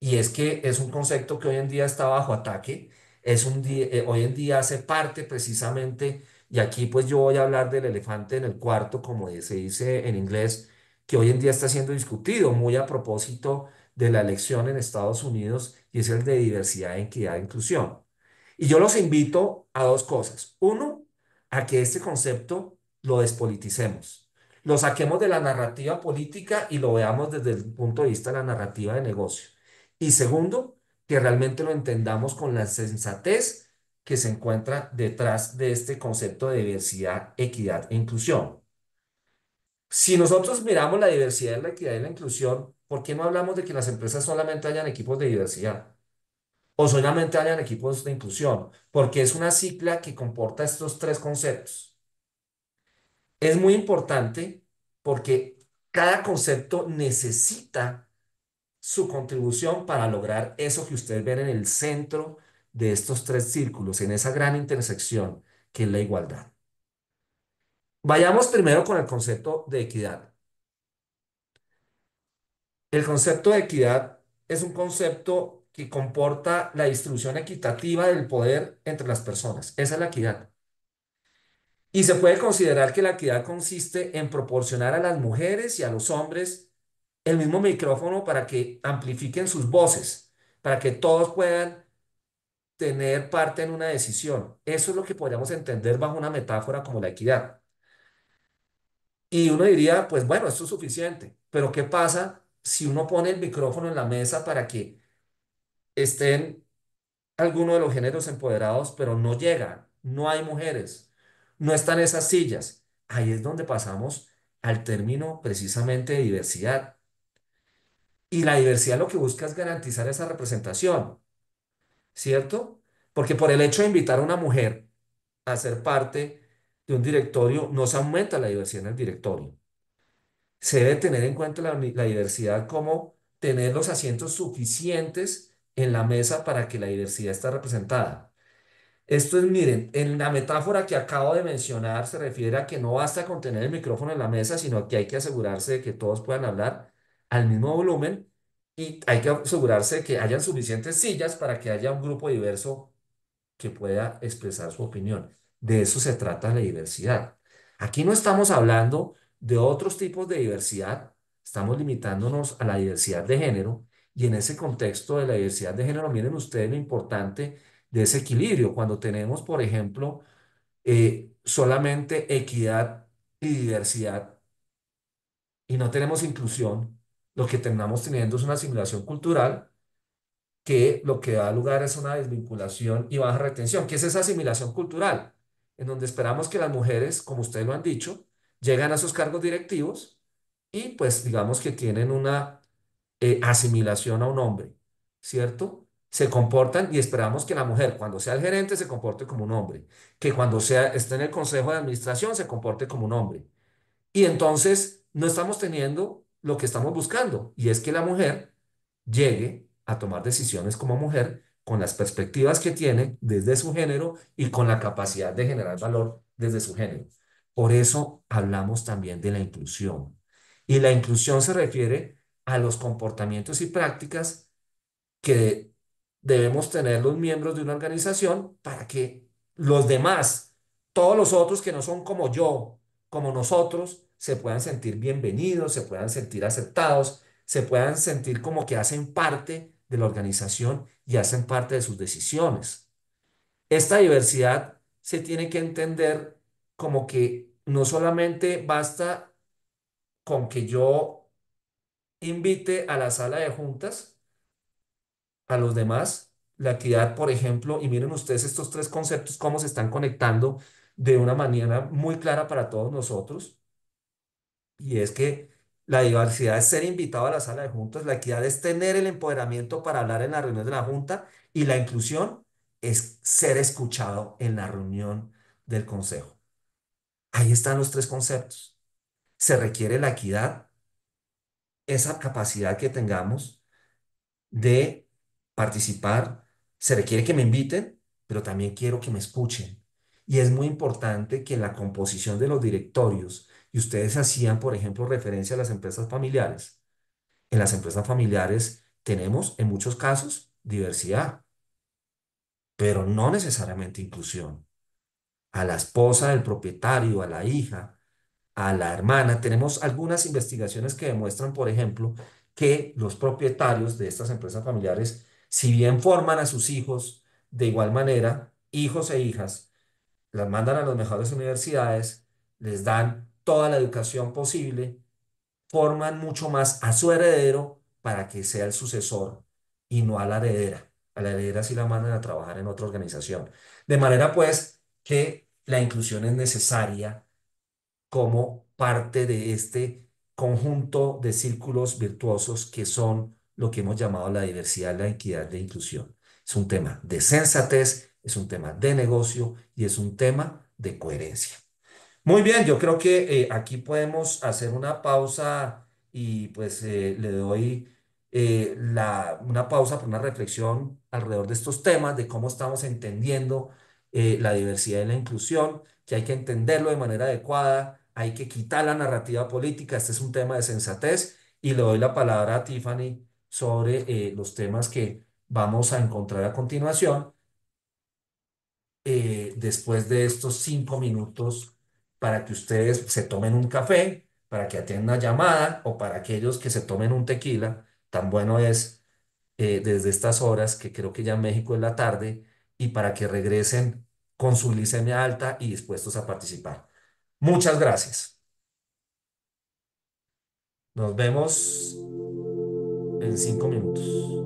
S3: Y es que es un concepto que hoy en día está bajo ataque, es un eh, hoy en día hace parte precisamente y aquí pues yo voy a hablar del elefante en el cuarto, como se dice en inglés, que hoy en día está siendo discutido muy a propósito de la elección en Estados Unidos y es el de diversidad, equidad e inclusión. Y yo los invito a dos cosas. Uno, a que este concepto lo despoliticemos, lo saquemos de la narrativa política y lo veamos desde el punto de vista de la narrativa de negocio. Y segundo, que realmente lo entendamos con la sensatez que se encuentra detrás de este concepto de diversidad, equidad e inclusión. Si nosotros miramos la diversidad, la equidad y la inclusión, ¿por qué no hablamos de que las empresas solamente hayan equipos de diversidad? O solamente hayan equipos de inclusión, porque es una cicla que comporta estos tres conceptos. Es muy importante porque cada concepto necesita su contribución para lograr eso que ustedes ven en el centro de estos tres círculos, en esa gran intersección que es la igualdad. Vayamos primero con el concepto de equidad. El concepto de equidad es un concepto que comporta la distribución equitativa del poder entre las personas. Esa es la equidad. Y se puede considerar que la equidad consiste en proporcionar a las mujeres y a los hombres el mismo micrófono para que amplifiquen sus voces, para que todos puedan tener parte en una decisión. Eso es lo que podríamos entender bajo una metáfora como la equidad. Y uno diría, pues bueno, esto es suficiente, pero ¿qué pasa si uno pone el micrófono en la mesa para que estén algunos de los géneros empoderados, pero no llegan, no hay mujeres, no están esas sillas? Ahí es donde pasamos al término precisamente de diversidad. Y la diversidad lo que busca es garantizar esa representación, ¿cierto? Porque por el hecho de invitar a una mujer a ser parte de un directorio, no se aumenta la diversidad en el directorio. Se debe tener en cuenta la, diversidad como tener los asientos suficientes en la mesa para que la diversidad esté representada. Esto es, miren, en la metáfora que acabo de mencionar se refiere a que no basta con tener el micrófono en la mesa, sino que hay que asegurarse de que todos puedan hablar al mismo volumen y hay que asegurarse que hayan suficientes sillas para que haya un grupo diverso que pueda expresar su opinión. De eso se trata la diversidad. Aquí no estamos hablando de otros tipos de diversidad, estamos limitándonos a la diversidad de género y en ese contexto de la diversidad de género, miren ustedes lo importante de ese equilibrio. Cuando tenemos, por ejemplo, eh, solamente equidad y diversidad y no tenemos inclusión, lo que terminamos teniendo es una asimilación cultural que lo que da lugar es una desvinculación y baja retención, ¿Qué es esa asimilación cultural, en donde esperamos que las mujeres, como ustedes lo han dicho, llegan a sus cargos directivos y pues digamos que tienen una eh, asimilación a un hombre, ¿cierto? Se comportan y esperamos que la mujer cuando sea el gerente se comporte como un hombre, que cuando sea, esté en el consejo de administración se comporte como un hombre. Y entonces no estamos teniendo lo que estamos buscando y es que la mujer llegue a tomar decisiones como mujer con las perspectivas que tiene desde su género y con la capacidad de generar valor desde su género. Por eso hablamos también de la inclusión. Y la inclusión se refiere a los comportamientos y prácticas que debemos tener los miembros de una organización para que los demás, todos los otros que no son como yo, como nosotros, se puedan sentir bienvenidos, se puedan sentir aceptados, se puedan sentir como que hacen parte de la organización y hacen parte de sus decisiones. Esta diversidad se tiene que entender como que no solamente basta con que yo invite a la sala de juntas a los demás, la equidad, por ejemplo, y miren ustedes estos tres conceptos, cómo se están conectando de una manera muy clara para todos nosotros y es que la diversidad es ser invitado a la sala de juntas, la equidad es tener el empoderamiento para hablar en la reunión de la junta y la inclusión es ser escuchado en la reunión del consejo. Ahí están los tres conceptos. Se requiere la equidad, esa capacidad que tengamos de participar, se requiere que me inviten, pero también quiero que me escuchen. Y es muy importante que la composición de los directorios y ustedes hacían, por ejemplo, referencia a las empresas familiares. En las empresas familiares tenemos en muchos casos diversidad, pero no necesariamente inclusión. A la esposa del propietario, a la hija, a la hermana, tenemos algunas investigaciones que demuestran, por ejemplo, que los propietarios de estas empresas familiares, si bien forman a sus hijos de igual manera, hijos e hijas, las mandan a las mejores universidades, les dan toda la educación posible, forman mucho más a su heredero para que sea el sucesor y no a la heredera. A la heredera si la mandan a trabajar en otra organización. De manera pues que la inclusión es necesaria como parte de este conjunto de círculos virtuosos que son lo que hemos llamado la diversidad, la equidad, de inclusión. Es un tema de sensatez, es un tema de negocio y es un tema de coherencia. Muy bien, yo creo que eh, aquí podemos hacer una pausa y pues eh, le doy eh, la, una pausa para una reflexión alrededor de estos temas, de cómo estamos entendiendo la diversidad y la inclusión, que hay que entenderlo de manera adecuada, hay que quitar la narrativa política, este es un tema de sensatez y le doy la palabra a Tiffany sobre los temas que vamos a encontrar a continuación después de estos cinco minutos para que ustedes se tomen un café, para que atiendan una llamada o para aquellos que se tomen un tequila. Tan bueno es eh, desde estas horas, que creo que ya en México es la tarde, y para que regresen con su glicemia alta y dispuestos a participar. Muchas gracias. Nos vemos en cinco minutos.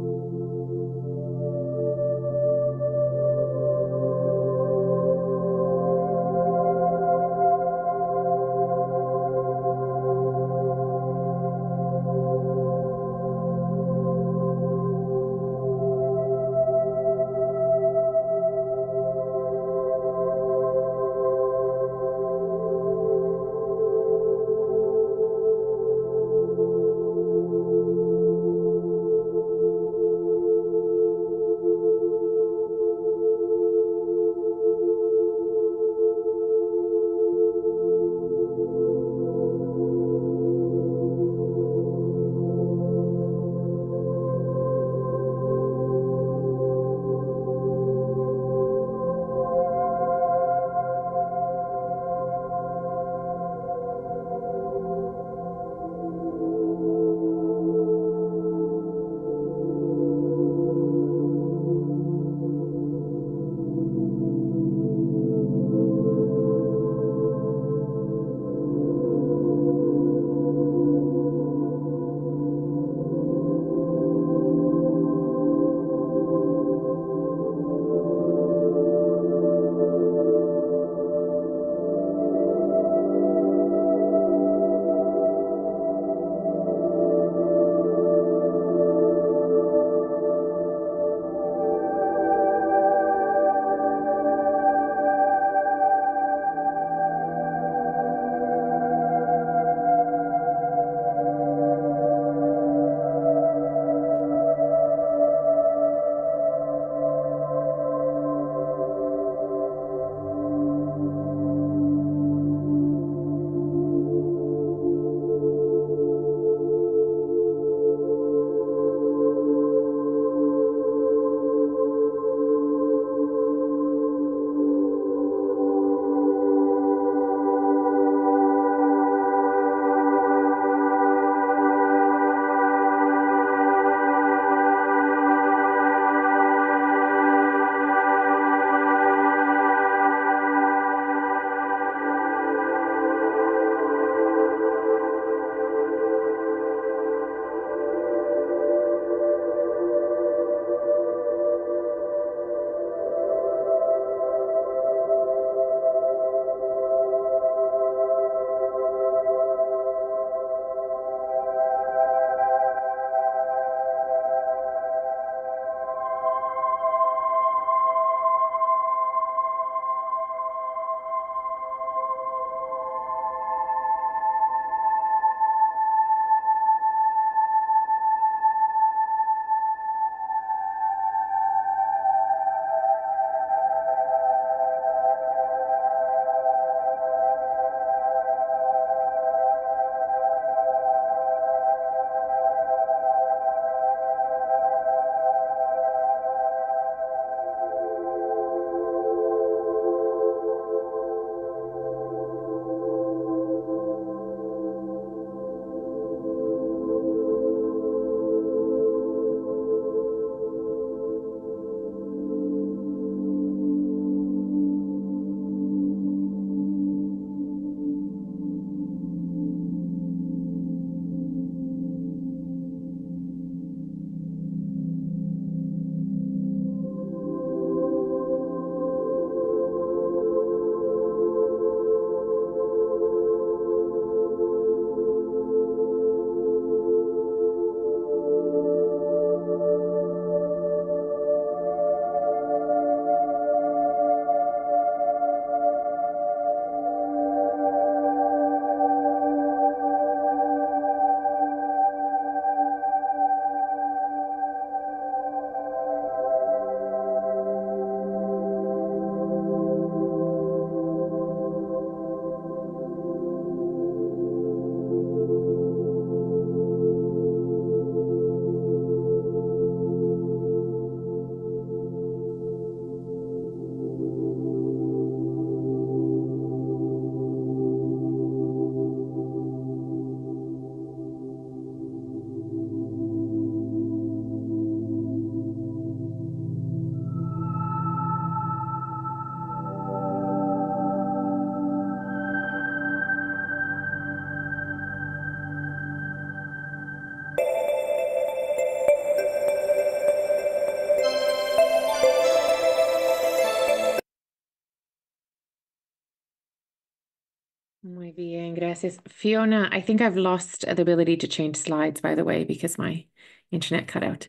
S1: Fiona, I think I've lost the ability to change slides, by the way, because my internet cut out.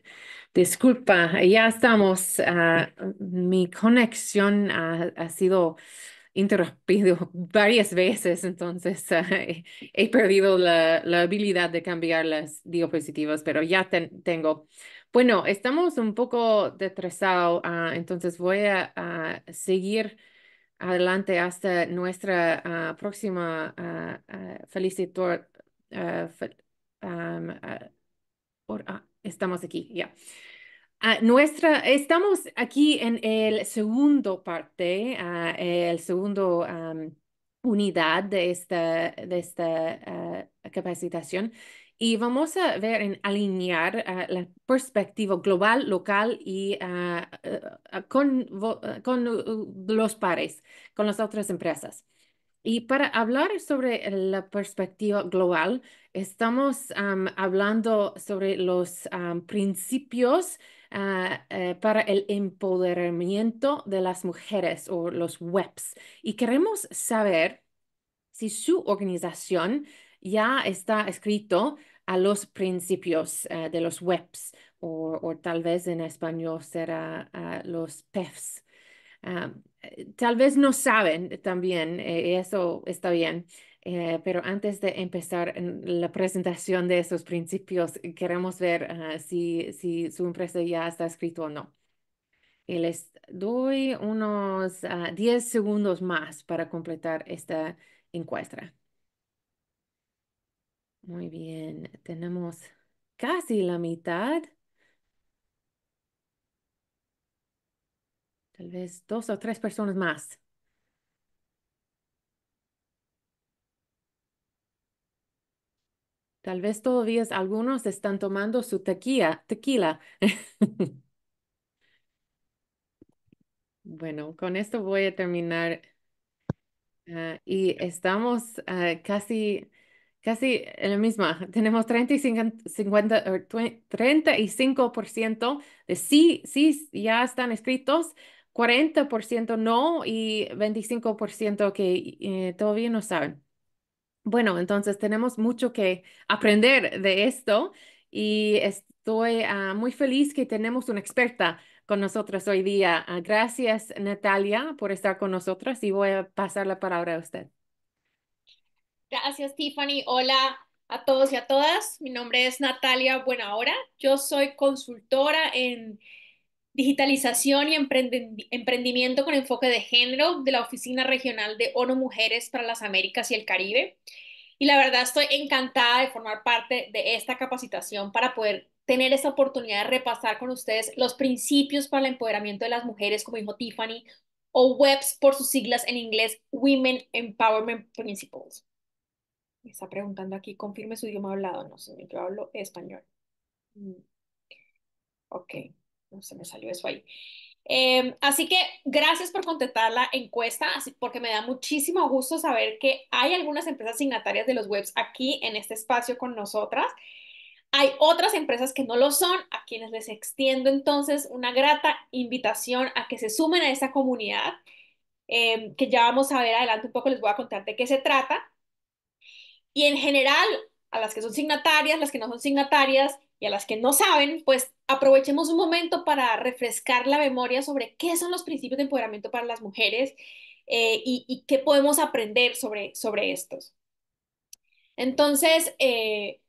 S1: Disculpa, ya estamos. Uh, mi conexión ha, sido interrumpido varias veces, entonces he perdido la, habilidad de cambiar las diapositivas, pero ya tengo. Bueno, estamos un poco detrasados, ah, entonces voy a seguir adelante hasta nuestra ah, próxima ah, ah, felicitación. estamos aquí, ya. nuestra, estamos aquí en el segundo parte, el segundo unidad de esta, de esta capacitación y vamos a ver en alinear ah, la perspectiva global, local y ah, ah, con, con uh, los pares, con las otras empresas. Y para hablar sobre la perspectiva global, estamos hablando sobre los principios eh, para el empoderamiento de las mujeres o los webs. Y queremos saber si su organización ya está escrito a los principios eh, de los webs o, tal vez en español será ah, los PEFs. Ah, eh, tal vez no saben también, eh, eso está bien, pero antes de empezar la presentación de esos principios, queremos ver ah, si, si, su empresa ya está escrito o no. les doy unos 10 segundos más para completar esta encuesta. Muy bien, tenemos casi la mitad. Tal vez dos o tres personas más. Tal vez todavía algunos están tomando su tequila. tequila. bueno, con esto voy a terminar. Ah, y estamos ah, casi casi la misma. Tenemos 35, 50, eh, de sí, sí, ya están escritos, 40% no y 25% que eh, todavía no saben. Bueno, entonces tenemos mucho que aprender de esto y estoy ah, muy feliz que tenemos una experta con nosotros hoy día. Ah, gracias, Natalia, por estar con nosotros y voy a pasar la palabra a usted.
S4: Gracias, Tiffany. Hola a todos y a todas. Mi nombre es Natalia Buenahora. Yo soy consultora en digitalización y emprendimiento con enfoque de género de la Oficina Regional de ONU Mujeres para las Américas y el Caribe. Y la verdad estoy encantada de formar parte de esta capacitación para poder tener esta oportunidad de repasar con ustedes los principios para el empoderamiento de las mujeres, como dijo Tiffany, o WEBS por sus siglas en inglés, Women Empowerment Principles está preguntando aquí, confirme su idioma hablado. No, sé, yo hablo español. Mm, ok, no se me salió eso ahí. Em, así que gracias por contestar la encuesta, porque me da muchísimo gusto saber que hay algunas empresas signatarias de los webs aquí en este espacio con nosotras. Hay otras empresas que no lo son, a quienes les extiendo entonces una grata invitación a que se sumen a esta comunidad, em, que ya vamos a ver adelante un poco, les voy a contar de qué se trata. Y en general, a las que son signatarias, las que no son signatarias y a las que no saben, pues aprovechemos un momento para refrescar la memoria sobre qué son los principios de empoderamiento para las mujeres eh, y, qué podemos aprender sobre, sobre estos. Entonces, eh,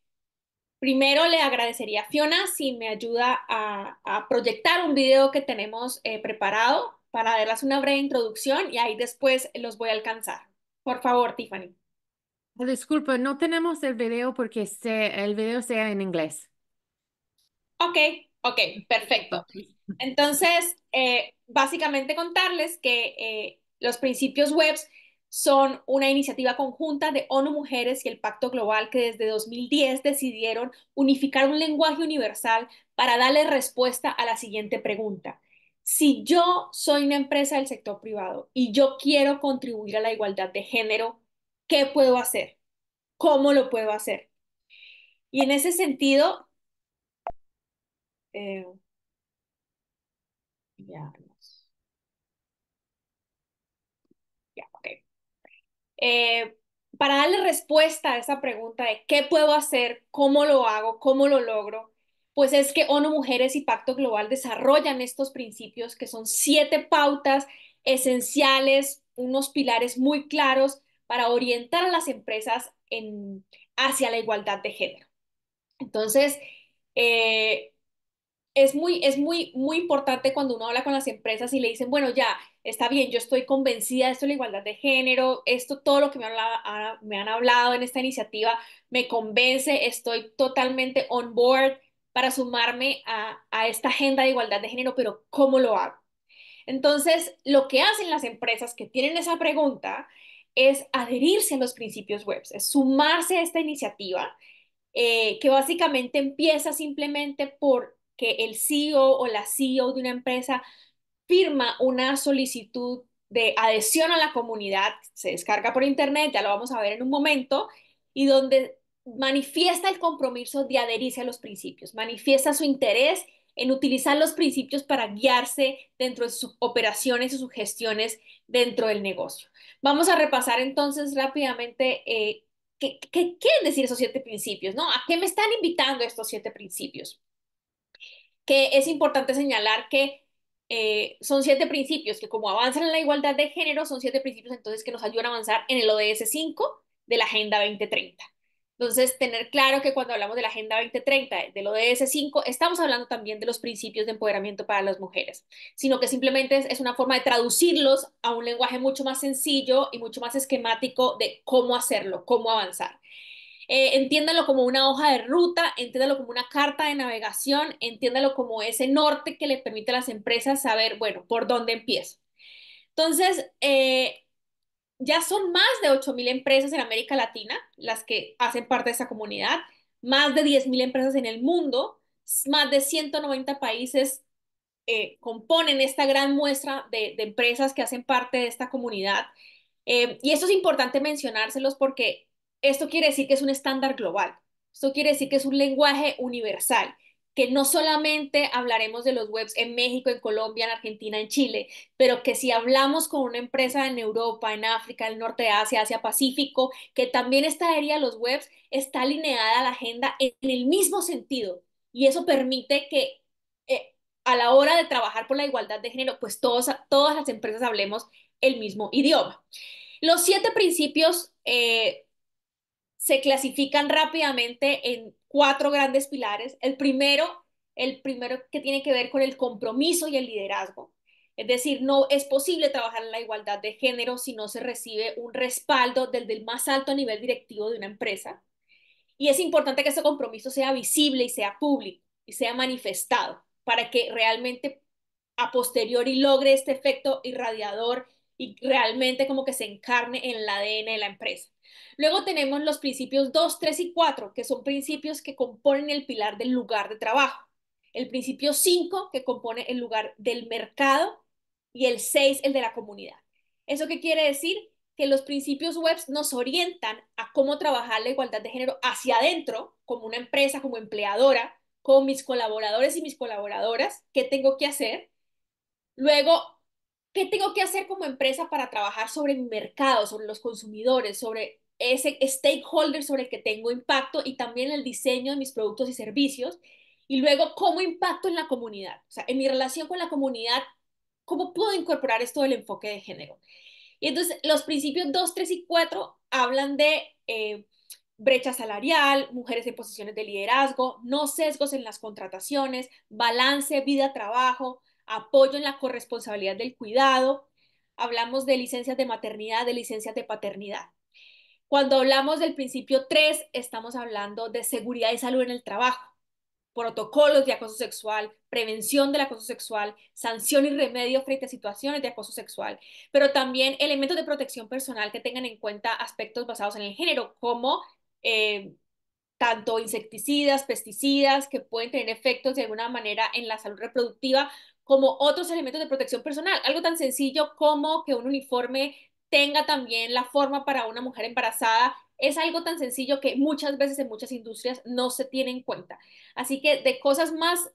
S4: primero le agradecería a Fiona si me ayuda a, proyectar un video que tenemos eh, preparado para darles una breve introducción y ahí después los voy a alcanzar. Por favor, Tiffany.
S1: Disculpa, no tenemos el video porque se, el video sea en inglés.
S4: Ok, ok, perfecto. Entonces, eh, básicamente contarles que eh, los principios webs son una iniciativa conjunta de ONU Mujeres y el Pacto Global que desde 2010 decidieron unificar un lenguaje universal para darle respuesta a la siguiente pregunta. Si yo soy una empresa del sector privado y yo quiero contribuir a la igualdad de género, ¿Qué puedo hacer? ¿Cómo lo puedo hacer? Y en ese sentido, eh, ya, ya, eh, para darle respuesta a esa pregunta de qué puedo hacer, cómo lo hago, cómo lo logro, pues es que ONU Mujeres y Pacto Global desarrollan estos principios que son siete pautas esenciales, unos pilares muy claros para orientar a las empresas hacia la igualdad de género. Entonces, eh, es muy, es muy, muy importante cuando uno habla con las empresas y le dicen, bueno, ya, está bien, yo estoy convencida de esto, la igualdad de género, esto, todo lo que me, han hablado en esta iniciativa me convence, estoy totalmente on board para sumarme a, a esta agenda de igualdad de género, pero ¿cómo lo hago? Entonces, lo que hacen las empresas que tienen esa pregunta es adherirse a los principios web, es sumarse a esta iniciativa eh, que básicamente empieza simplemente porque el CEO o la CEO de una empresa firma una solicitud de adhesión a la comunidad, se descarga por internet, ya lo vamos a ver en un momento, y donde manifiesta el compromiso de adherirse a los principios, manifiesta su interés en utilizar los principios para guiarse dentro de sus operaciones y sus gestiones dentro del negocio. Vamos a repasar entonces rápidamente eh, qué, quieren decir esos siete principios, ¿no? ¿A qué me están invitando estos siete principios? Que es importante señalar que eh, son siete principios que como avanzan en la igualdad de género, son siete principios entonces que nos ayudan a avanzar en el ODS 5 de la Agenda 2030. Entonces, tener claro que cuando hablamos de la Agenda 2030, de lo de ese 5, estamos hablando también de los principios de empoderamiento para las mujeres, sino que simplemente es, una forma de traducirlos a un lenguaje mucho más sencillo y mucho más esquemático de cómo hacerlo, cómo avanzar. Eh, entiéndalo como una hoja de ruta, entiéndalo como una carta de navegación, entiéndalo como ese norte que le permite a las empresas saber, bueno, por dónde empiezo. Entonces, eh, ya son más de 8.000 empresas en América Latina las que hacen parte de esa comunidad, más de 10.000 empresas en el mundo, más de 190 países eh, componen esta gran muestra de, empresas que hacen parte de esta comunidad. Eh, y esto es importante mencionárselos porque esto quiere decir que es un estándar global, esto quiere decir que es un lenguaje universal que no solamente hablaremos de los webs en México, en Colombia, en Argentina, en Chile, pero que si hablamos con una empresa en Europa, en África, en el norte de Asia, Asia Pacífico, que también esta área de los webs está alineada a la agenda en el mismo sentido. Y eso permite que eh, a la hora de trabajar por la igualdad de género, pues todas las empresas hablemos el mismo idioma. Los siete principios eh, se clasifican rápidamente en cuatro grandes pilares. El primero, el primero que tiene que ver con el compromiso y el liderazgo. Es decir, no es posible trabajar en la igualdad de género si no se recibe un respaldo desde el más alto nivel directivo de una empresa. Y es importante que ese compromiso sea visible y sea público y sea manifestado para que realmente a posteriori logre este efecto irradiador y realmente como que se encarne en el ADN de la empresa. Luego tenemos los principios 2, 3 y 4, que son principios que componen el pilar del lugar de trabajo. El principio 5, que compone el lugar del mercado, y el 6, el de la comunidad. ¿Eso qué quiere decir? Que los principios web nos orientan a cómo trabajar la igualdad de género hacia adentro, como una empresa, como empleadora, con mis colaboradores y mis colaboradoras, qué tengo que hacer. Luego, ¿Qué tengo que hacer como empresa para trabajar sobre mi mercado, sobre los consumidores, sobre ese stakeholder sobre el que tengo impacto y también el diseño de mis productos y servicios? Y luego, ¿cómo impacto en la comunidad? O sea, en mi relación con la comunidad, ¿cómo puedo incorporar esto del enfoque de género? Y entonces, los principios 2, 3 y 4 hablan de eh, brecha salarial, mujeres en posiciones de liderazgo, no sesgos en las contrataciones, balance, vida, trabajo, apoyo en la corresponsabilidad del cuidado, hablamos de licencias de maternidad, de licencias de paternidad. Cuando hablamos del principio 3, estamos hablando de seguridad y salud en el trabajo, protocolos de acoso sexual, prevención del acoso sexual, sanción y remedio frente a situaciones de acoso sexual, pero también elementos de protección personal que tengan en cuenta aspectos basados en el género, como eh, tanto insecticidas, pesticidas, que pueden tener efectos de alguna manera en la salud reproductiva, como otros elementos de protección personal. Algo tan sencillo como que un uniforme tenga también la forma para una mujer embarazada. Es algo tan sencillo que muchas veces en muchas industrias no se tiene en cuenta. Así que de cosas más,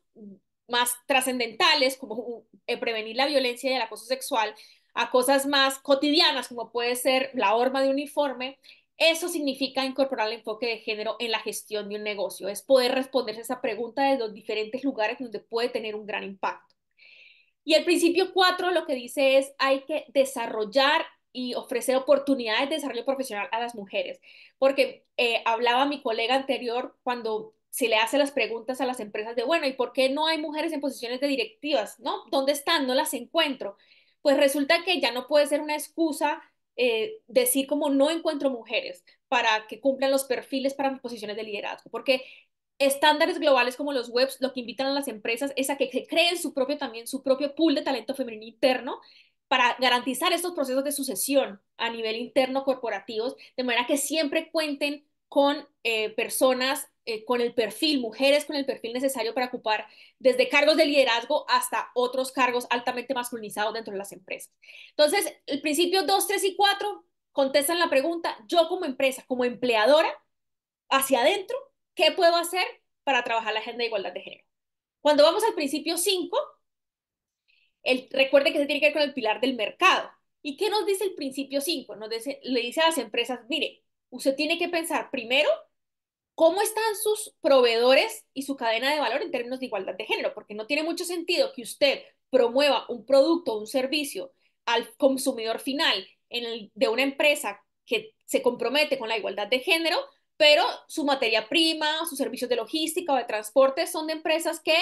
S4: más trascendentales, como eh, prevenir la violencia y el acoso sexual, a cosas más cotidianas, como puede ser la horma de uniforme, eso significa incorporar el enfoque de género en la gestión de un negocio. Es poder responderse a esa pregunta desde los diferentes lugares donde puede tener un gran impacto. Y el principio cuatro lo que dice es hay que desarrollar y ofrecer oportunidades de desarrollo profesional a las mujeres, porque eh, hablaba mi colega anterior cuando se le hace las preguntas a las empresas de, bueno, ¿y por qué no hay mujeres en posiciones de directivas? ¿No? ¿Dónde están? No las encuentro. Pues resulta que ya no puede ser una excusa eh, decir como no encuentro mujeres para que cumplan los perfiles para posiciones de liderazgo, porque estándares globales como los webs lo que invitan a las empresas es a que creen su propio también su propio pool de talento femenino interno para garantizar estos procesos de sucesión a nivel interno corporativos de manera que siempre cuenten con eh, personas eh, con el perfil, mujeres con el perfil necesario para ocupar desde cargos de liderazgo hasta otros cargos altamente masculinizados dentro de las empresas. Entonces, el principio 2, 3 y 4 contestan la pregunta, yo como empresa, como empleadora, hacia adentro, ¿qué puedo hacer para trabajar la agenda de igualdad de género? Cuando vamos al principio 5, recuerde que se tiene que ver con el pilar del mercado. ¿Y qué nos dice el principio 5? le dice a las empresas, mire, usted tiene que pensar primero cómo están sus proveedores y su cadena de valor en términos de igualdad de género, porque no tiene mucho sentido que usted promueva un producto o un servicio al consumidor final en el, de una empresa que se compromete con la igualdad de género, pero su materia prima, sus servicios de logística o de transporte son de empresas que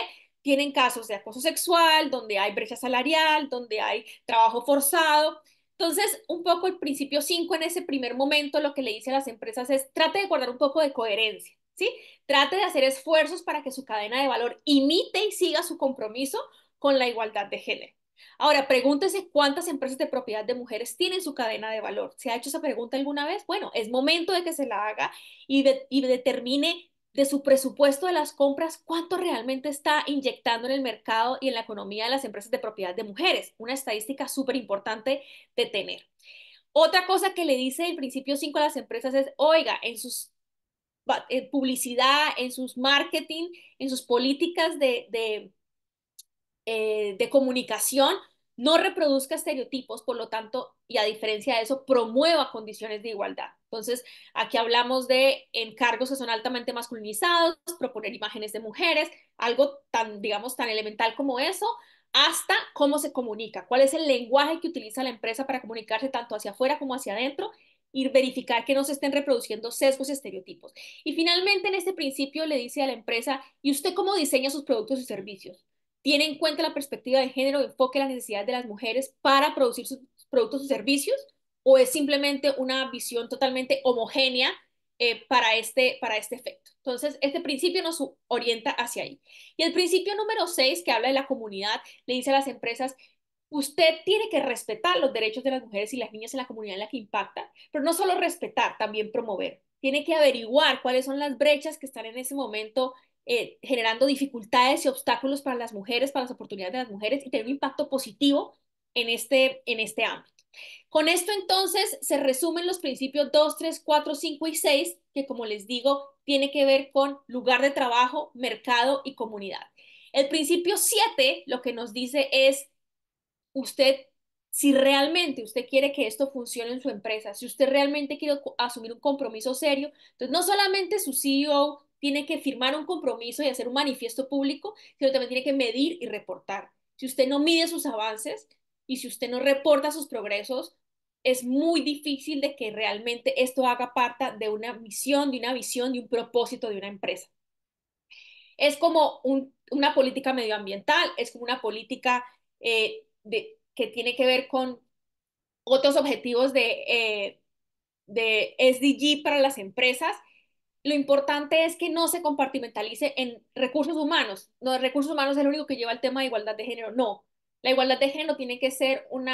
S4: tienen casos de acoso sexual, donde hay brecha salarial, donde hay trabajo forzado. Entonces, un poco el principio 5 en ese primer momento lo que le dice a las empresas es trate de guardar un poco de coherencia, ¿sí? Trate de hacer esfuerzos para que su cadena de valor imite y siga su compromiso con la igualdad de género. Ahora, pregúntese cuántas empresas de propiedad de mujeres tienen su cadena de valor. ¿Se ha hecho esa pregunta alguna vez? Bueno, es momento de que se la haga y, determine de su presupuesto de las compras cuánto realmente está inyectando en el mercado y en la economía de las empresas de propiedad de mujeres. Una estadística súper importante de tener. Otra cosa que le dice el principio 5 a las empresas es, oiga, en sus eh, publicidad, en sus marketing, en sus políticas de eh, de comunicación no reproduzca estereotipos, por lo tanto, y a diferencia de eso, promueva condiciones de igualdad. Entonces, aquí hablamos de encargos que son altamente masculinizados, proponer imágenes de mujeres, algo tan, digamos, tan elemental como eso, hasta cómo se comunica, cuál es el lenguaje que utiliza la empresa para comunicarse tanto hacia afuera como hacia adentro y verificar que no se estén reproduciendo sesgos y estereotipos. Y finalmente, en este principio le dice a la empresa, ¿y usted cómo diseña sus productos y servicios? tiene en cuenta la perspectiva de género, enfoque las necesidades de las mujeres para producir sus productos o servicios, o es simplemente una visión totalmente homogénea eh, para, este, para este efecto. Entonces, este principio nos orienta hacia ahí. Y el principio número 6, que habla de la comunidad, le dice a las empresas, usted tiene que respetar los derechos de las mujeres y las niñas en la comunidad en la que impacta, pero no solo respetar, también promover. Tiene que averiguar cuáles son las brechas que están en ese momento eh, generando dificultades y obstáculos para las mujeres, para las oportunidades de las mujeres y tener un impacto positivo en este, en este ámbito. Con esto entonces se resumen los principios 2, 3, 4, 5 y 6, que como les digo, tiene que ver con lugar de trabajo, mercado y comunidad. El principio 7 lo que nos dice es, usted, si realmente usted quiere que esto funcione en su empresa, si usted realmente quiere asumir un compromiso serio, entonces no solamente su CEO, tiene que firmar un compromiso y hacer un manifiesto público, pero también tiene que medir y reportar. Si usted no mide sus avances y si usted no reporta sus progresos, es muy difícil de que realmente esto haga parte de una misión, de una visión, de un propósito de una empresa. Es como una política medioambiental, es como una política eh, de, que tiene que ver con otros objetivos de eh, SDG para las empresas lo importante es que no se compartimentalice en recursos humanos. No, recursos humanos es lo único que lleva al tema de igualdad de género. No, la igualdad de género tiene que ser un,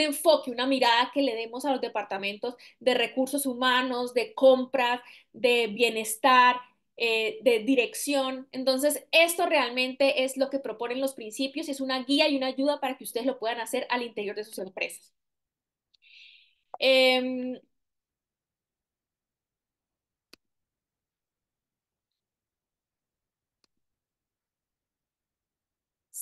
S4: enfoque, una mirada que le demos a los departamentos de recursos humanos, de compras, de bienestar, eh, de dirección. Entonces, esto realmente es lo que proponen los principios, es una guía y una ayuda para que ustedes lo puedan hacer al interior de sus empresas. Em,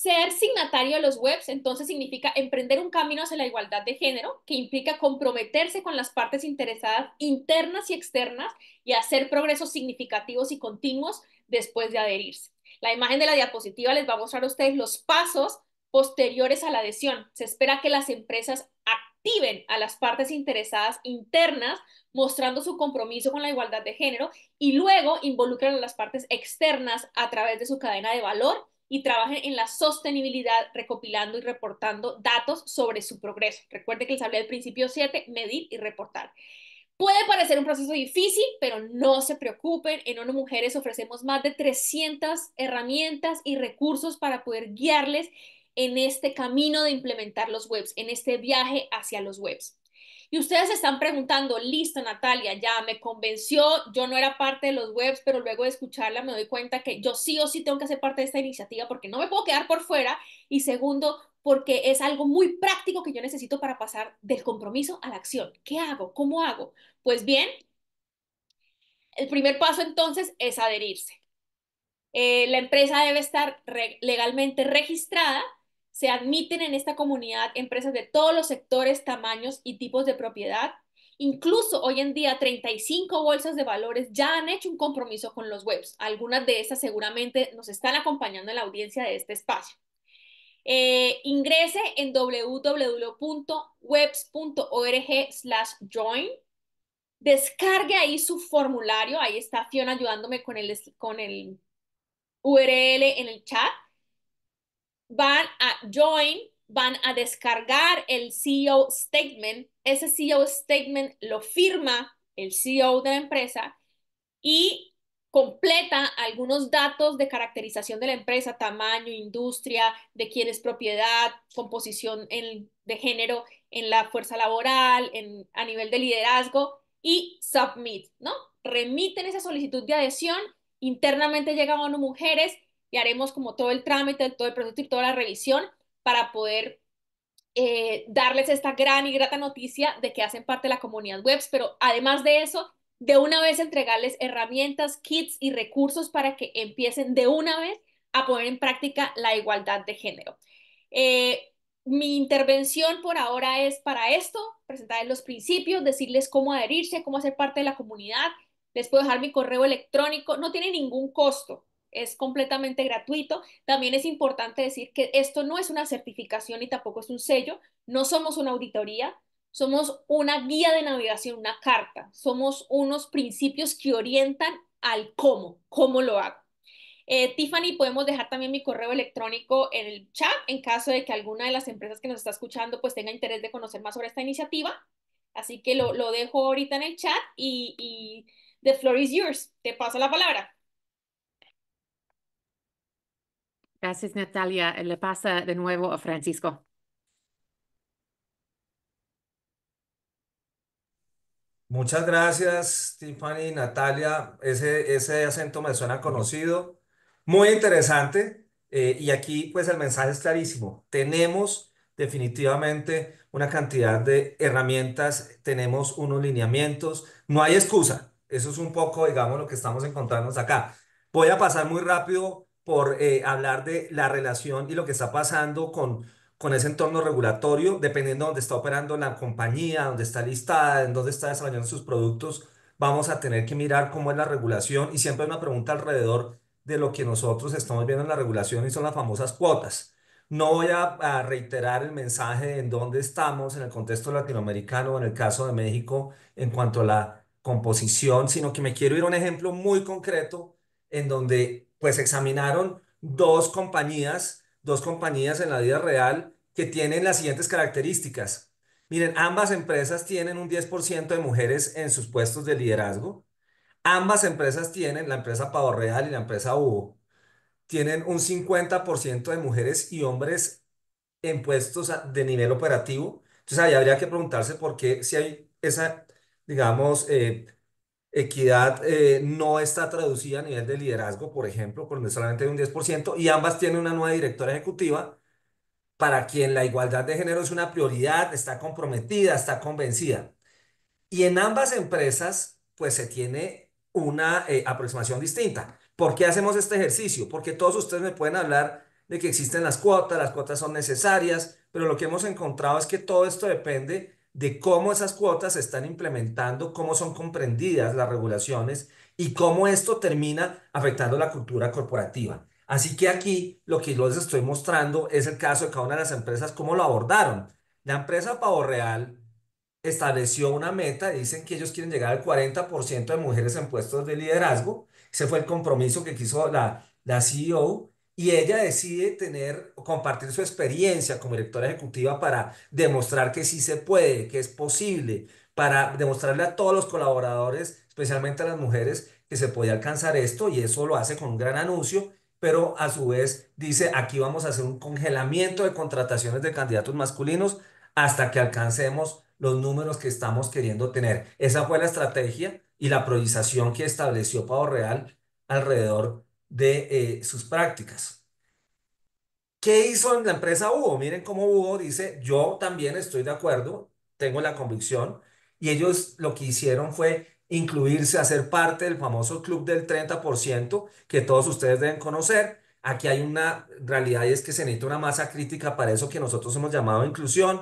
S4: Ser signatario de los webs entonces significa emprender un camino hacia la igualdad de género que implica comprometerse con las partes interesadas internas y externas y hacer progresos significativos y continuos después de adherirse. La imagen de la diapositiva les va a mostrar a ustedes los pasos posteriores a la adhesión. Se espera que las empresas activen a las partes interesadas internas mostrando su compromiso con la igualdad de género y luego involucren a las partes externas a través de su cadena de valor y trabajen en la sostenibilidad recopilando y reportando datos sobre su progreso. Recuerde que les hablé del principio 7, medir y reportar. Puede parecer un proceso difícil, pero no se preocupen. En ONU Mujeres ofrecemos más de 300 herramientas y recursos para poder guiarles en este camino de implementar los webs, en este viaje hacia los webs. Y ustedes se están preguntando, listo, Natalia, ya me convenció, yo no era parte de los webs, pero luego de escucharla me doy cuenta que yo sí o sí tengo que ser parte de esta iniciativa porque no me puedo quedar por fuera. Y segundo, porque es algo muy práctico que yo necesito para pasar del compromiso a la acción. ¿Qué hago? ¿Cómo hago? Pues bien, el primer paso entonces es adherirse. Eh, la empresa debe estar legalmente registrada se admiten en esta comunidad empresas de todos los sectores, tamaños y tipos de propiedad. Incluso hoy en día 35 bolsas de valores ya han hecho un compromiso con los webs. Algunas de esas seguramente nos están acompañando en la audiencia de este espacio. Eh, ingrese en www.webs.org slash join. Descargue ahí su formulario. Ahí está Fiona ayudándome con el, con el URL en el chat van a join, van a descargar el CEO statement, ese CEO statement lo firma el CEO de la empresa y completa algunos datos de caracterización de la empresa, tamaño, industria, de quién es propiedad, composición de género en la fuerza laboral, en, a nivel de liderazgo y submit, ¿no? Remiten esa solicitud de adhesión, internamente llega a ONU Mujeres y haremos como todo el trámite, todo el proceso y toda la revisión para poder eh, darles esta gran y grata noticia de que hacen parte de la comunidad webs, pero además de eso, de una vez entregarles herramientas, kits y recursos para que empiecen de una vez a poner en práctica la igualdad de género. Eh, mi intervención por ahora es para esto, presentarles los principios, decirles cómo adherirse, cómo hacer parte de la comunidad. Les puedo dejar mi correo electrónico, no tiene ningún costo es completamente gratuito. También es importante decir que esto no es una certificación y tampoco es un sello, no somos una auditoría, somos una guía de navegación, una carta, somos unos principios que orientan al cómo, cómo lo hago. Eh, Tiffany, podemos dejar también mi correo electrónico en el chat en caso de que alguna de las empresas que nos está escuchando pues tenga interés de conocer más sobre esta iniciativa. Así que lo, dejo ahorita en el chat y, y the floor is yours. Te paso la palabra.
S1: Gracias, Natalia. Eh, le pasa de nuevo a Francisco.
S3: Muchas gracias, Tiffany, Natalia. Ese, ese acento me suena conocido. Muy interesante. Eh, y aquí, pues, el mensaje es clarísimo. Tenemos definitivamente una cantidad de herramientas, tenemos unos lineamientos. No hay excusa. Eso es un poco, digamos, lo que estamos encontrando acá. Voy a pasar muy rápido por eh, hablar de la relación y lo que está pasando con, con ese entorno regulatorio, dependiendo de dónde está operando la compañía, dónde está listada, en dónde está desarrollando sus productos, vamos a tener que mirar cómo es la regulación y siempre hay una pregunta alrededor de lo que nosotros estamos viendo en la regulación y son las famosas cuotas. No voy a, reiterar el mensaje en dónde estamos en el contexto latinoamericano, o en el caso de México, en cuanto a la composición, sino que me quiero ir a un ejemplo muy concreto en donde pues examinaron dos compañías, dos compañías en la vida real que tienen las siguientes características. Miren, ambas empresas tienen un 10% de mujeres en sus puestos de liderazgo. Ambas empresas tienen, la empresa Pavo Real y la empresa Hugo, tienen un 50% de mujeres y hombres en puestos de nivel operativo. Entonces ahí habría que preguntarse por qué si hay esa, digamos, eh, Equidad eh, no está traducida a nivel de liderazgo, por ejemplo, donde solamente hay un 10%, y ambas tienen una nueva directora ejecutiva para quien la igualdad de género es una prioridad, está comprometida, está convencida. Y en ambas empresas, pues se tiene una eh, aproximación distinta. ¿Por qué hacemos este ejercicio? Porque todos ustedes me pueden hablar de que existen las cuotas, las cuotas son necesarias, pero lo que hemos encontrado es que todo esto depende de cómo esas cuotas se están implementando, cómo son comprendidas las regulaciones y cómo esto termina afectando la cultura corporativa. Así que aquí lo que yo les estoy mostrando es el caso de cada una de las empresas, cómo lo abordaron. La empresa Pavo Real estableció una meta, dicen que ellos quieren llegar al 40% de mujeres en puestos de liderazgo, ese fue el compromiso que quiso la, la CEO, y ella decide tener, compartir su experiencia como directora ejecutiva para demostrar que sí se puede, que es posible, para demostrarle a todos los colaboradores, especialmente a las mujeres, que se puede alcanzar esto y eso lo hace con un gran anuncio, pero a su vez dice, aquí vamos a hacer un congelamiento de contrataciones de candidatos masculinos hasta que alcancemos los números que estamos queriendo tener. Esa fue la estrategia y la priorización que estableció Pavo Real alrededor de eh, sus prácticas. ¿Qué hizo en la empresa Hugo? Miren cómo Hugo dice, yo también estoy de acuerdo, tengo la convicción, y ellos lo que hicieron fue incluirse, a ser parte del famoso club del 30%, que todos ustedes deben conocer. Aquí hay una realidad y es que se necesita una masa crítica para eso que nosotros hemos llamado inclusión.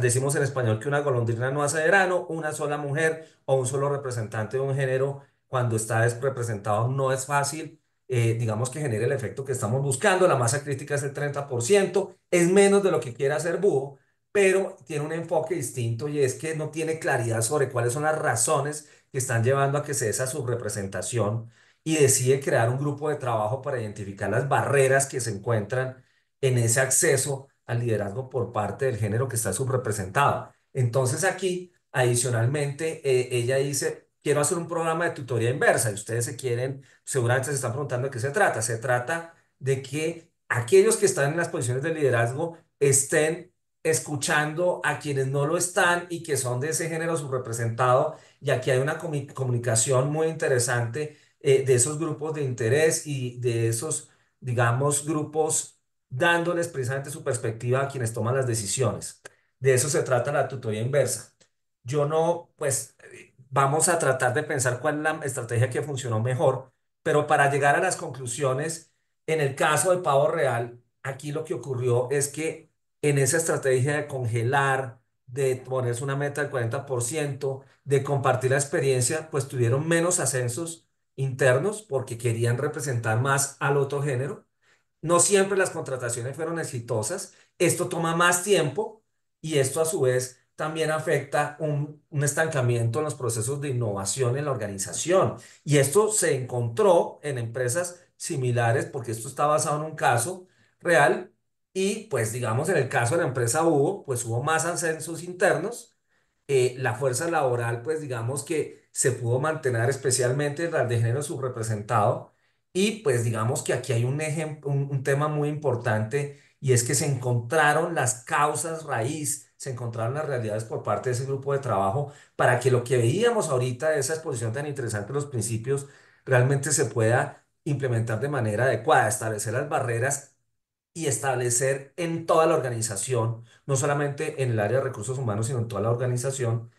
S3: decimos en español que una golondrina no hace verano, una sola mujer o un solo representante de un género cuando está desrepresentado no es fácil eh, digamos que genere el efecto que estamos buscando. La masa crítica es el 30%, es menos de lo que quiere hacer Búho, pero tiene un enfoque distinto y es que no tiene claridad sobre cuáles son las razones que están llevando a que se dé esa subrepresentación y decide crear un grupo de trabajo para identificar las barreras que se encuentran en ese acceso al liderazgo por parte del género que está subrepresentado. Entonces aquí, adicionalmente, eh, ella dice, quiero hacer un programa de tutoría inversa y ustedes se quieren, seguramente se están preguntando de qué se trata. Se trata de que aquellos que están en las posiciones de liderazgo estén escuchando a quienes no lo están y que son de ese género subrepresentado, y aquí hay una comunicación muy interesante eh, de esos grupos de interés y de esos, digamos, grupos dándoles precisamente su perspectiva a quienes toman las decisiones. De eso se trata la tutoría inversa. Yo no, pues vamos a tratar de pensar cuál es la estrategia que funcionó mejor, pero para llegar a las conclusiones, en el caso del pavo real, aquí lo que ocurrió es que en esa estrategia de congelar, de ponerse una meta del 40%, de compartir la experiencia, pues tuvieron menos ascensos internos porque querían representar más al otro género. No siempre las contrataciones fueron exitosas. Esto toma más tiempo y esto a su vez también afecta un, estancamiento en los procesos de innovación en la organización. Y esto se encontró en empresas similares, porque esto está basado en un caso real, y pues digamos en el caso de la empresa hubo, pues hubo más ascensos internos, eh, la fuerza laboral pues digamos que se pudo mantener especialmente la de género subrepresentado, y pues digamos que aquí hay un tema muy importante, y es que se encontraron las causas raíz, se encontraron las realidades por parte de ese grupo de trabajo para que lo que veíamos ahorita esa exposición tan interesante de los principios realmente se pueda implementar de manera adecuada, establecer las barreras y establecer en toda la organización, no solamente en el área de recursos humanos, sino en toda la organización,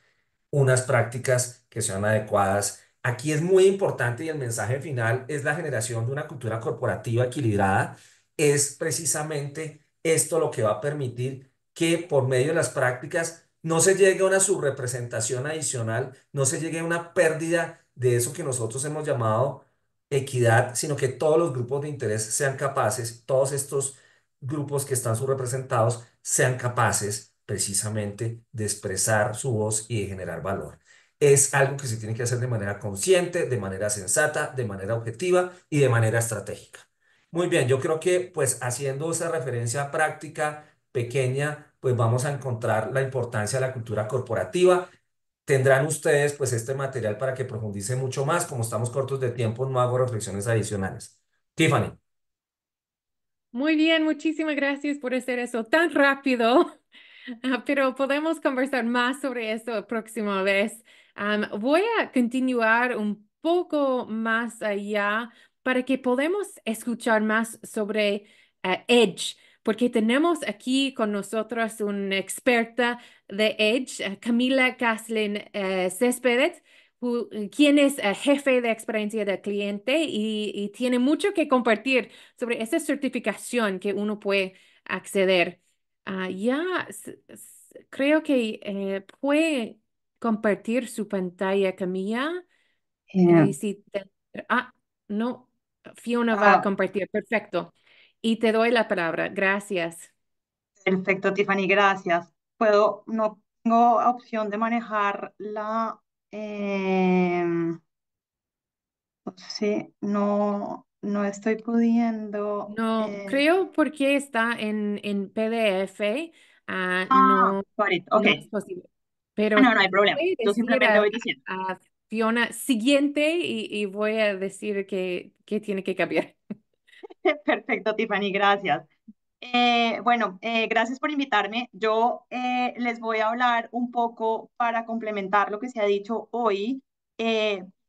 S3: unas prácticas que sean adecuadas. Aquí es muy importante y el mensaje final es la generación de una cultura corporativa equilibrada. Es precisamente esto lo que va a permitir que por medio de las prácticas no se llegue a una subrepresentación adicional, no se llegue a una pérdida de eso que nosotros hemos llamado equidad, sino que todos los grupos de interés sean capaces, todos estos grupos que están subrepresentados sean capaces precisamente de expresar su voz y de generar valor. Es algo que se tiene que hacer de manera consciente, de manera sensata, de manera objetiva y de manera estratégica. Muy bien, yo creo que pues haciendo esa referencia práctica, pequeña, pues vamos a encontrar la importancia de la cultura corporativa. Tendrán ustedes pues este material para que profundice mucho más. Como estamos cortos de tiempo, no hago reflexiones adicionales. Tiffany.
S1: Muy bien, muchísimas gracias por hacer eso tan rápido, ah, pero podemos conversar más sobre eso la próxima vez. voy a continuar un poco más allá para que podamos escuchar más sobre eh, Edge porque tenemos aquí con nosotros una experta de Edge, eh, Camila Caslin eh, Céspedes, eh, quien es jefe de experiencia del cliente y, tiene mucho que compartir sobre esa certificación que uno puede acceder. Ah, ya creo que puede compartir su pantalla, Camila. Y si ah, no, Fiona va a ah. compartir, perfecto y te doy la palabra. Gracias. Perfecto, Tiffany, gracias.
S5: Puedo, no tengo opción de manejar la, em, no, no estoy pudiendo. No, eh.
S1: creo porque está en, en PDF. Ah, ah, no, it. Ok. no es posible. Pero ah, no, hay problema. Yo simplemente voy diciendo. A
S5: Fiona, siguiente y, y voy a decir que, que tiene que cambiar. Perfecto, Tiffany, gracias. Eh, bueno, eh, gracias por invitarme. Yo eh, les voy a hablar un poco para complementar lo que se ha dicho hoy.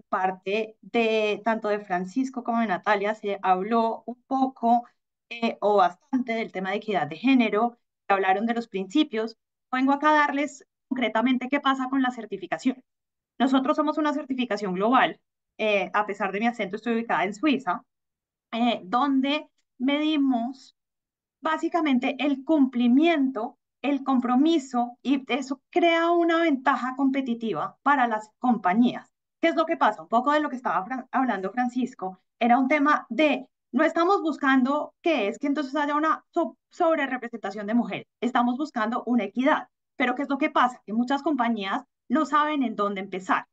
S5: parte de tanto de Francisco como de Natalia se habló un poco o bastante del tema de equidad de género, hablaron de los principios. Vengo acá a darles concretamente qué pasa con la certificación. Nosotros somos una certificación global. a pesar de mi acento, estoy ubicada en Suiza. Eh, donde medimos básicamente el cumplimiento, el compromiso y eso crea una ventaja competitiva para las compañías. ¿Qué es lo que pasa? Un poco de lo que estaba hablando Francisco, era un tema de no estamos buscando que es que entonces haya una so sobre representación de mujeres, estamos buscando una equidad. Pero ¿qué es lo que pasa? Que muchas compañías no saben en dónde empezar.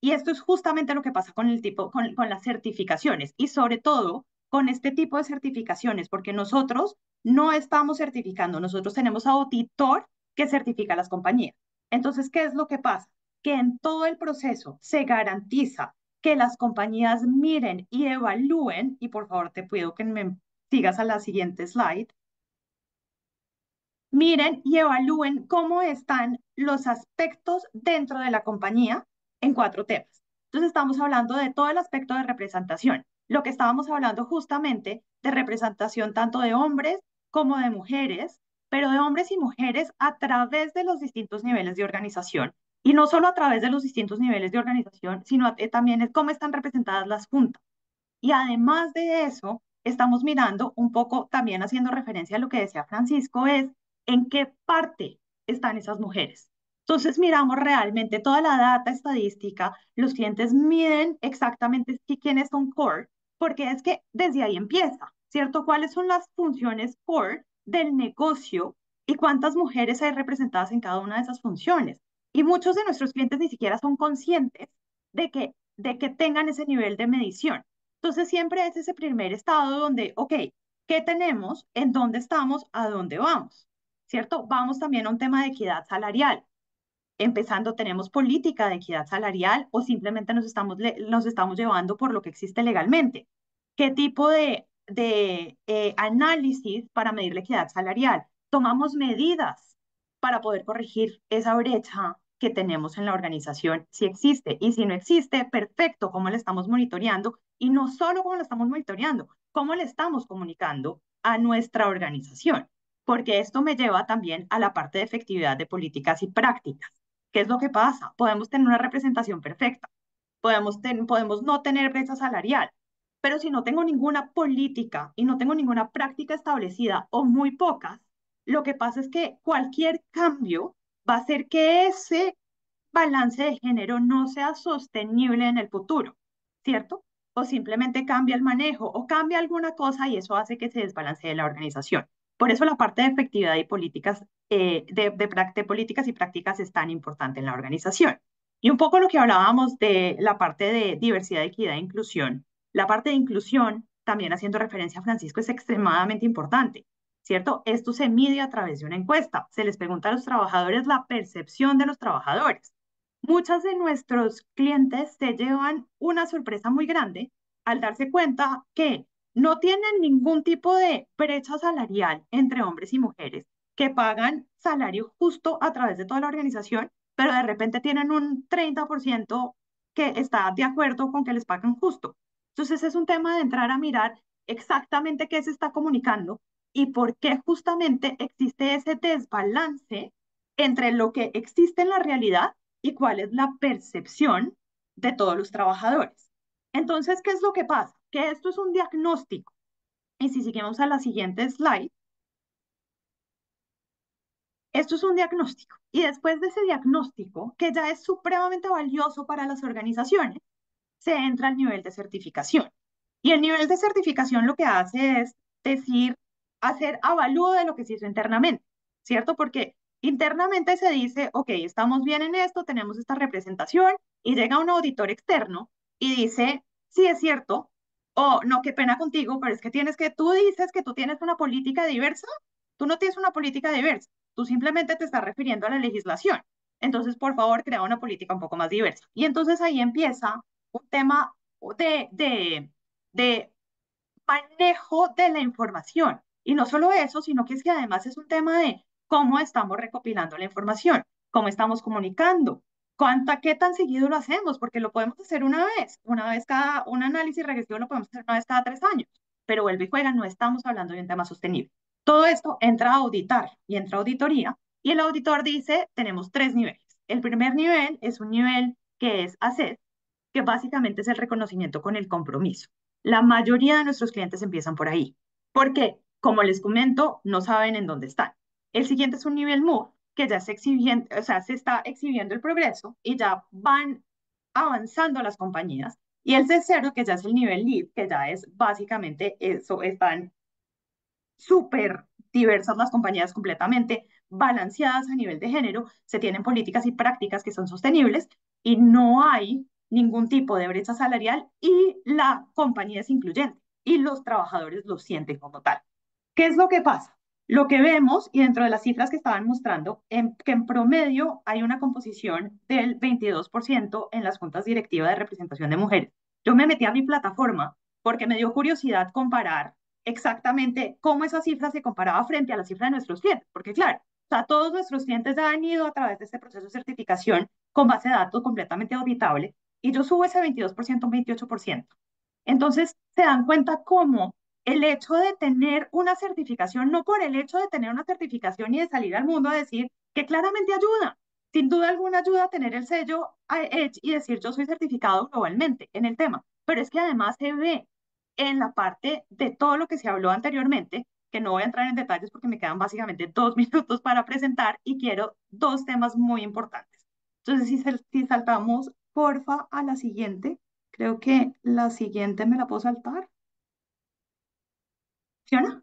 S5: Y esto es justamente lo que pasa con el tipo, con, con las certificaciones y sobre todo con este tipo de certificaciones, porque nosotros no estamos certificando, nosotros tenemos auditor que certifica a las compañías. Entonces, ¿qué es lo que pasa? Que en todo el proceso se garantiza que las compañías miren y evalúen, y por favor te pido que me sigas a la siguiente slide, miren y evalúen cómo están los aspectos dentro de la compañía en cuatro temas. Entonces estamos hablando de todo el aspecto de representación, lo que estábamos hablando justamente de representación tanto de hombres como de mujeres, pero de hombres y mujeres a través de los distintos niveles de organización. Y no solo a través de los distintos niveles de organización, sino eh, también es cómo están representadas las juntas. Y además de eso, estamos mirando un poco también haciendo referencia a lo que decía Francisco, es en qué parte están esas mujeres. Entonces miramos realmente toda la data estadística, los clientes miden exactamente quiénes son core, porque es que desde ahí empieza, ¿cierto? ¿Cuáles son las funciones core del negocio y cuántas mujeres hay representadas en cada una de esas funciones? Y muchos de nuestros clientes ni siquiera son conscientes de que, de que tengan ese nivel de medición. Entonces siempre es ese primer estado donde, ok, ¿qué tenemos? ¿En dónde estamos? ¿A dónde vamos? ¿Cierto? Vamos también a un tema de equidad salarial empezando tenemos política de equidad salarial o simplemente nos estamos, nos estamos llevando por lo que existe legalmente. ¿Qué tipo de, de eh, análisis para medir la equidad salarial? Tomamos medidas para poder corregir esa brecha que tenemos en la organización, si existe y si no existe, perfecto, cómo la estamos monitoreando y no solo cómo la estamos monitoreando, cómo le estamos comunicando a nuestra organización, porque esto me lleva también a la parte de efectividad de políticas y prácticas. ¿Qué es lo que pasa? Podemos tener una representación perfecta, podemos, podemos no tener brecha salarial, pero si no tengo ninguna política y no tengo ninguna práctica establecida o muy pocas, lo que pasa es que cualquier cambio va a hacer que ese balance de género no sea sostenible en el futuro, ¿cierto? O simplemente cambia el manejo o cambia alguna cosa y eso hace que se desbalancee la organización. Por eso la parte de efectividad y políticas, eh, de, de políticas y prácticas es tan importante en la organización. Y un poco lo que hablábamos de la parte de diversidad, equidad e inclusión. La parte de inclusión, también haciendo referencia a Francisco, es extremadamente importante. ¿cierto? Esto se mide a través de una encuesta. Se les pregunta a los trabajadores la percepción de los trabajadores. Muchas de nuestros clientes se llevan una sorpresa muy grande al darse cuenta que no tienen ningún tipo de brecha salarial entre hombres y mujeres, que pagan salario justo a través de toda la organización, pero de repente tienen un 30% que está de acuerdo con que les pagan justo. Entonces es un tema de entrar a mirar exactamente qué se está comunicando y por qué justamente existe ese desbalance entre lo que existe en la realidad y cuál es la percepción de todos los trabajadores. Entonces, ¿qué es lo que pasa? que esto es un diagnóstico. Y si seguimos a la siguiente slide, esto es un diagnóstico. Y después de ese diagnóstico, que ya es supremamente valioso para las organizaciones, se entra al nivel de certificación. Y el nivel de certificación lo que hace es decir, hacer avalúo de lo que se hizo internamente, ¿cierto? Porque internamente se dice, ok, estamos bien en esto, tenemos esta representación, y llega un auditor externo y dice, sí es cierto, oh, no, qué pena contigo, pero es que tienes que, tú dices que tú tienes una política diversa, tú no tienes una política diversa, tú simplemente te estás refiriendo a la legislación. Entonces, por favor, crea una política un poco más diversa. Y entonces ahí empieza un tema de, de, de manejo de la información. Y no solo eso, sino que es que además es un tema de cómo estamos recopilando la información, cómo estamos comunicando, ¿Cuánta, qué tan seguido lo hacemos? Porque lo podemos hacer una vez, una vez cada, un análisis regresivo lo podemos hacer una vez cada tres años, pero vuelve y juega, no estamos hablando de un tema sostenible. Todo esto entra a auditar y entra a auditoría y el auditor dice, tenemos tres niveles. El primer nivel es un nivel que es hacer, que básicamente es el reconocimiento con el compromiso. La mayoría de nuestros clientes empiezan por ahí, porque, como les comento, no saben en dónde están. El siguiente es un nivel muy que ya se, o sea, se está exhibiendo el progreso y ya van avanzando las compañías. Y el c que ya es el nivel lead, que ya es básicamente eso, están súper diversas las compañías completamente balanceadas a nivel de género, se tienen políticas y prácticas que son sostenibles y no hay ningún tipo de brecha salarial y la compañía es incluyente y los trabajadores lo sienten como tal. ¿Qué es lo que pasa? Lo que vemos, y dentro de las cifras que estaban mostrando, que en promedio hay una composición del 22% en las juntas directivas de representación de mujeres. Yo me metí a mi plataforma porque me dio curiosidad comparar exactamente cómo esa cifra se comparaba frente a la cifra de nuestros clientes, porque claro, todos nuestros clientes han ido a través de este proceso de certificación con base de datos completamente auditable y yo subo ese 22%, un 28%. Entonces, se dan cuenta cómo el hecho de tener una certificación, no por el hecho de tener una certificación y de salir al mundo a decir que claramente ayuda. Sin duda alguna ayuda a tener el sello Edge y decir yo soy certificado globalmente en el tema, pero es que además se ve en la parte de todo lo que se habló anteriormente, que no voy a entrar en detalles porque me quedan básicamente dos minutos para presentar y quiero dos temas muy importantes. Entonces, si, si saltamos, porfa, a la siguiente, creo que la siguiente me la puedo saltar. ¿Fiona?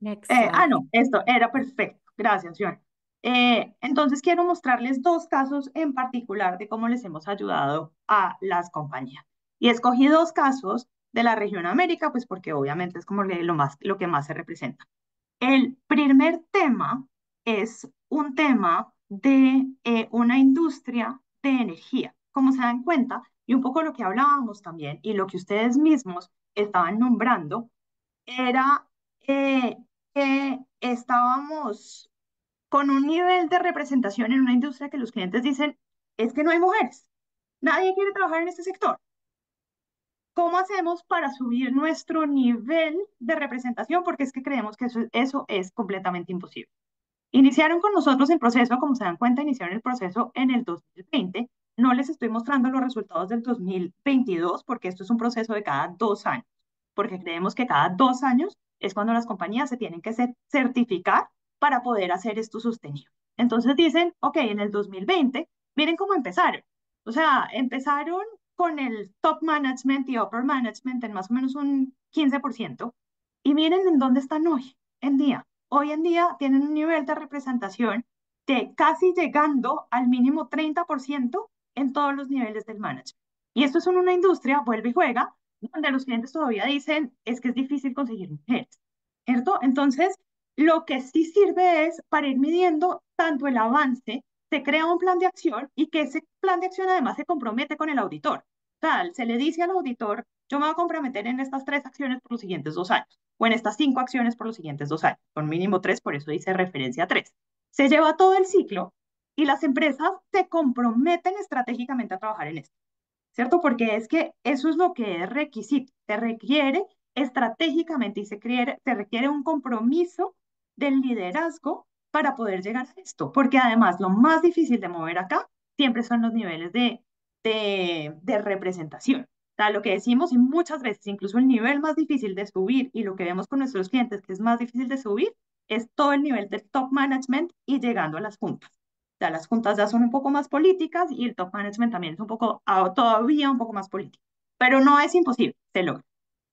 S5: Eh, ah, no, esto era perfecto. Gracias, Fiona. Eh, entonces quiero mostrarles dos casos en particular de cómo les hemos ayudado a las compañías. Y escogí dos casos de la región América, pues porque obviamente es como lo, más, lo que más se representa. El primer tema es un tema de eh, una industria de energía. Como se dan cuenta, y un poco lo que hablábamos también y lo que ustedes mismos estaban nombrando, era eh, que estábamos con un nivel de representación en una industria que los clientes dicen, es que no hay mujeres, nadie quiere trabajar en este sector. ¿Cómo hacemos para subir nuestro nivel de representación? Porque es que creemos que eso, eso es completamente imposible. Iniciaron con nosotros el proceso, como se dan cuenta, iniciaron el proceso en el 2020. No les estoy mostrando los resultados del 2022 porque esto es un proceso de cada dos años porque creemos que cada dos años es cuando las compañías se tienen que certificar para poder hacer esto sostenido. Entonces dicen, ok, en el 2020, miren cómo empezaron. O sea, empezaron con el top management y upper management en más o menos un 15%. Y miren en dónde están hoy en día. Hoy en día tienen un nivel de representación de casi llegando al mínimo 30% en todos los niveles del management. Y esto es una industria, vuelve y juega, donde los clientes todavía dicen es que es difícil conseguir mujeres, ¿cierto? Entonces, lo que sí sirve es para ir midiendo tanto el avance, se crea un plan de acción y que ese plan de acción además se compromete con el auditor. Tal, se le dice al auditor, yo me voy a comprometer en estas tres acciones por los siguientes dos años, o en estas cinco acciones por los siguientes dos años, con mínimo tres, por eso dice referencia a tres. Se lleva todo el ciclo y las empresas se comprometen estratégicamente a trabajar en esto. ¿cierto? Porque es que eso es lo que es requisito, te requiere estratégicamente y se, requiere, requiere un compromiso del liderazgo para poder llegar a esto, porque además lo más difícil de mover acá siempre son los niveles de, de, representación. O sea, lo que decimos y muchas veces incluso el nivel más difícil de subir y lo que vemos con nuestros clientes que es más difícil de subir es todo el nivel del top management y llegando a las puntas las juntas ya son un poco más políticas y el top management también es un poco, ah, todavía un poco más político. Pero no es imposible, se logra.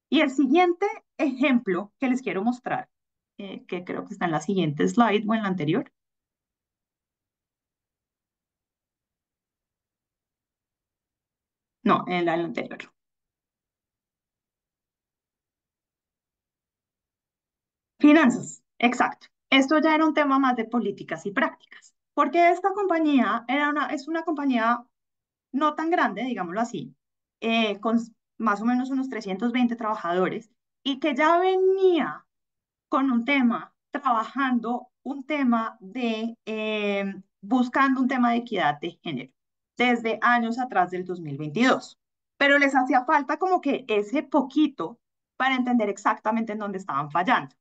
S5: Y el siguiente ejemplo que les quiero mostrar, eh, que creo que está en la siguiente slide o en la anterior, No, en la anterior. Finanzas, exacto. Esto ya era un tema más de políticas y prácticas. Porque esta compañía era una, es una compañía no tan grande, digámoslo así, eh, con más o menos unos 320 trabajadores, y que ya venía con un tema, trabajando un tema de, em, buscando un tema de equidad de género, desde años atrás del 2022. Pero les hacía falta como que ese poquito para entender exactamente en dónde estaban fallando.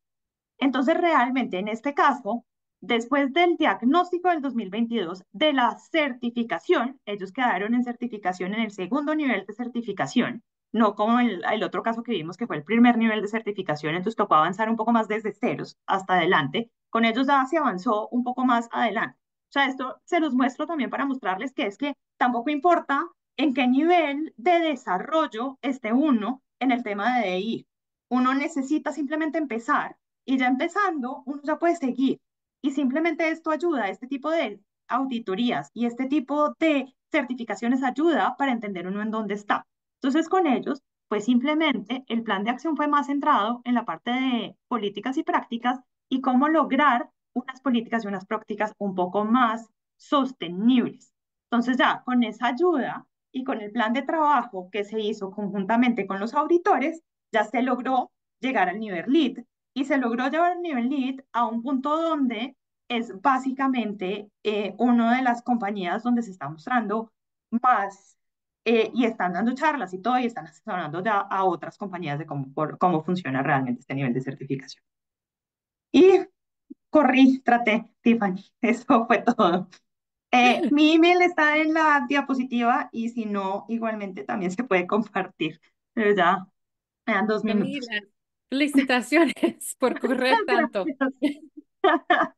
S5: Entonces, realmente en este caso, Después del diagnóstico del 2022, de la certificación, ellos quedaron en certificación en el segundo nivel de certificación, no como el, otro caso que vimos que fue el primer nivel de certificación, entonces tocó avanzar un poco más desde ceros hasta adelante. Con ellos ya se avanzó un poco más adelante. O sea, esto se los muestro también para mostrarles que es que tampoco importa en qué nivel de desarrollo esté uno en el tema de DI. Uno necesita simplemente empezar y ya empezando, uno ya puede seguir. Y simplemente esto ayuda, este tipo de auditorías y este tipo de certificaciones ayuda para entender uno en dónde está. Entonces, con ellos, pues simplemente el plan de acción fue más centrado en la parte de políticas y prácticas y cómo lograr unas políticas y unas prácticas un poco más sostenibles. Entonces, ya con esa ayuda y con el plan de trabajo que se hizo conjuntamente con los auditores, ya se logró llegar al nivel lead y se logró llevar el Nivel Lead a un punto donde es básicamente eh, una de las compañías donde se está mostrando más eh, y están dando charlas y todo y están asesorando ya a otras compañías de cómo, cómo funciona realmente este nivel de certificación. Y corrí, traté, Tiffany, eso fue todo. Eh, mi email está en la diapositiva y si no, igualmente también se puede compartir. Pero ya, me dos minutos.
S1: Felicitaciones por correr tanto.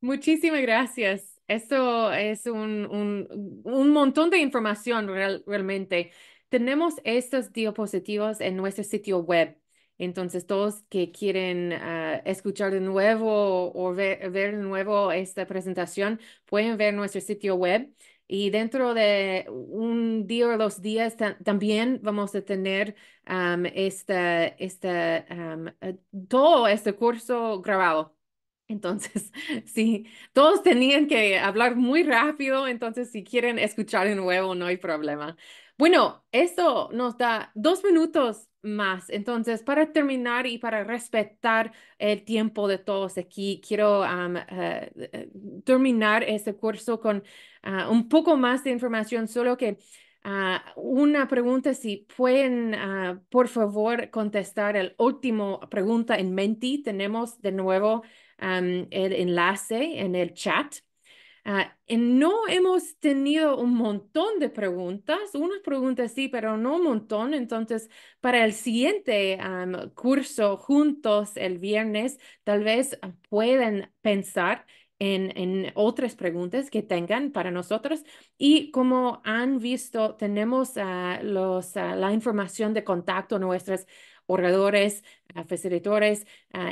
S1: Muchísimas gracias. Esto es un, montón de información realmente. Tenemos estos diapositivos en nuestro sitio web. Entonces, todos que quieren ah, escuchar de nuevo o ver, ver, de nuevo esta presentación, pueden ver nuestro sitio web y dentro de un día o dos días también vamos a tener esta, eh, todo este curso grabado. Entonces, sí, todos tenían que hablar muy rápido, entonces si quieren escuchar de nuevo, no hay problema. Bueno, eso nos da dos minutos más. Entonces, para terminar y para respetar el tiempo de todos aquí, quiero eh, eh, terminar este curso con ah, un poco más de información, solo que ah, una pregunta, si pueden, ah, por favor, contestar el último pregunta en Menti. Tenemos de nuevo el enlace en el chat. Ah, eh, no hemos tenido un montón de preguntas, unas preguntas sí, pero no un montón. Entonces, para el siguiente curso juntos el viernes, tal vez ah, pueden pensar en, otras preguntas que tengan para nosotros. Y como han visto, tenemos ah, los, la información de contacto, nuestros oradores, facilitadores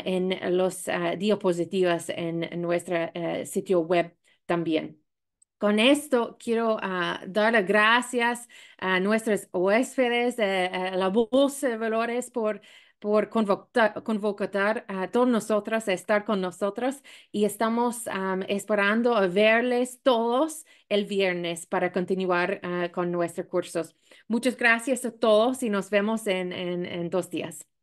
S1: en los diapositivas en nuestro eh, sitio web también. Con esto quiero ah, dar las gracias a nuestros huéspedes, de a eh, la Bolsa de Valores por, por convocar, a todos nosotros a estar con nosotros y estamos ah, esperando a verles todos el viernes para continuar ah, con nuestros cursos. Muchas gracias a todos y nos vemos en dos días.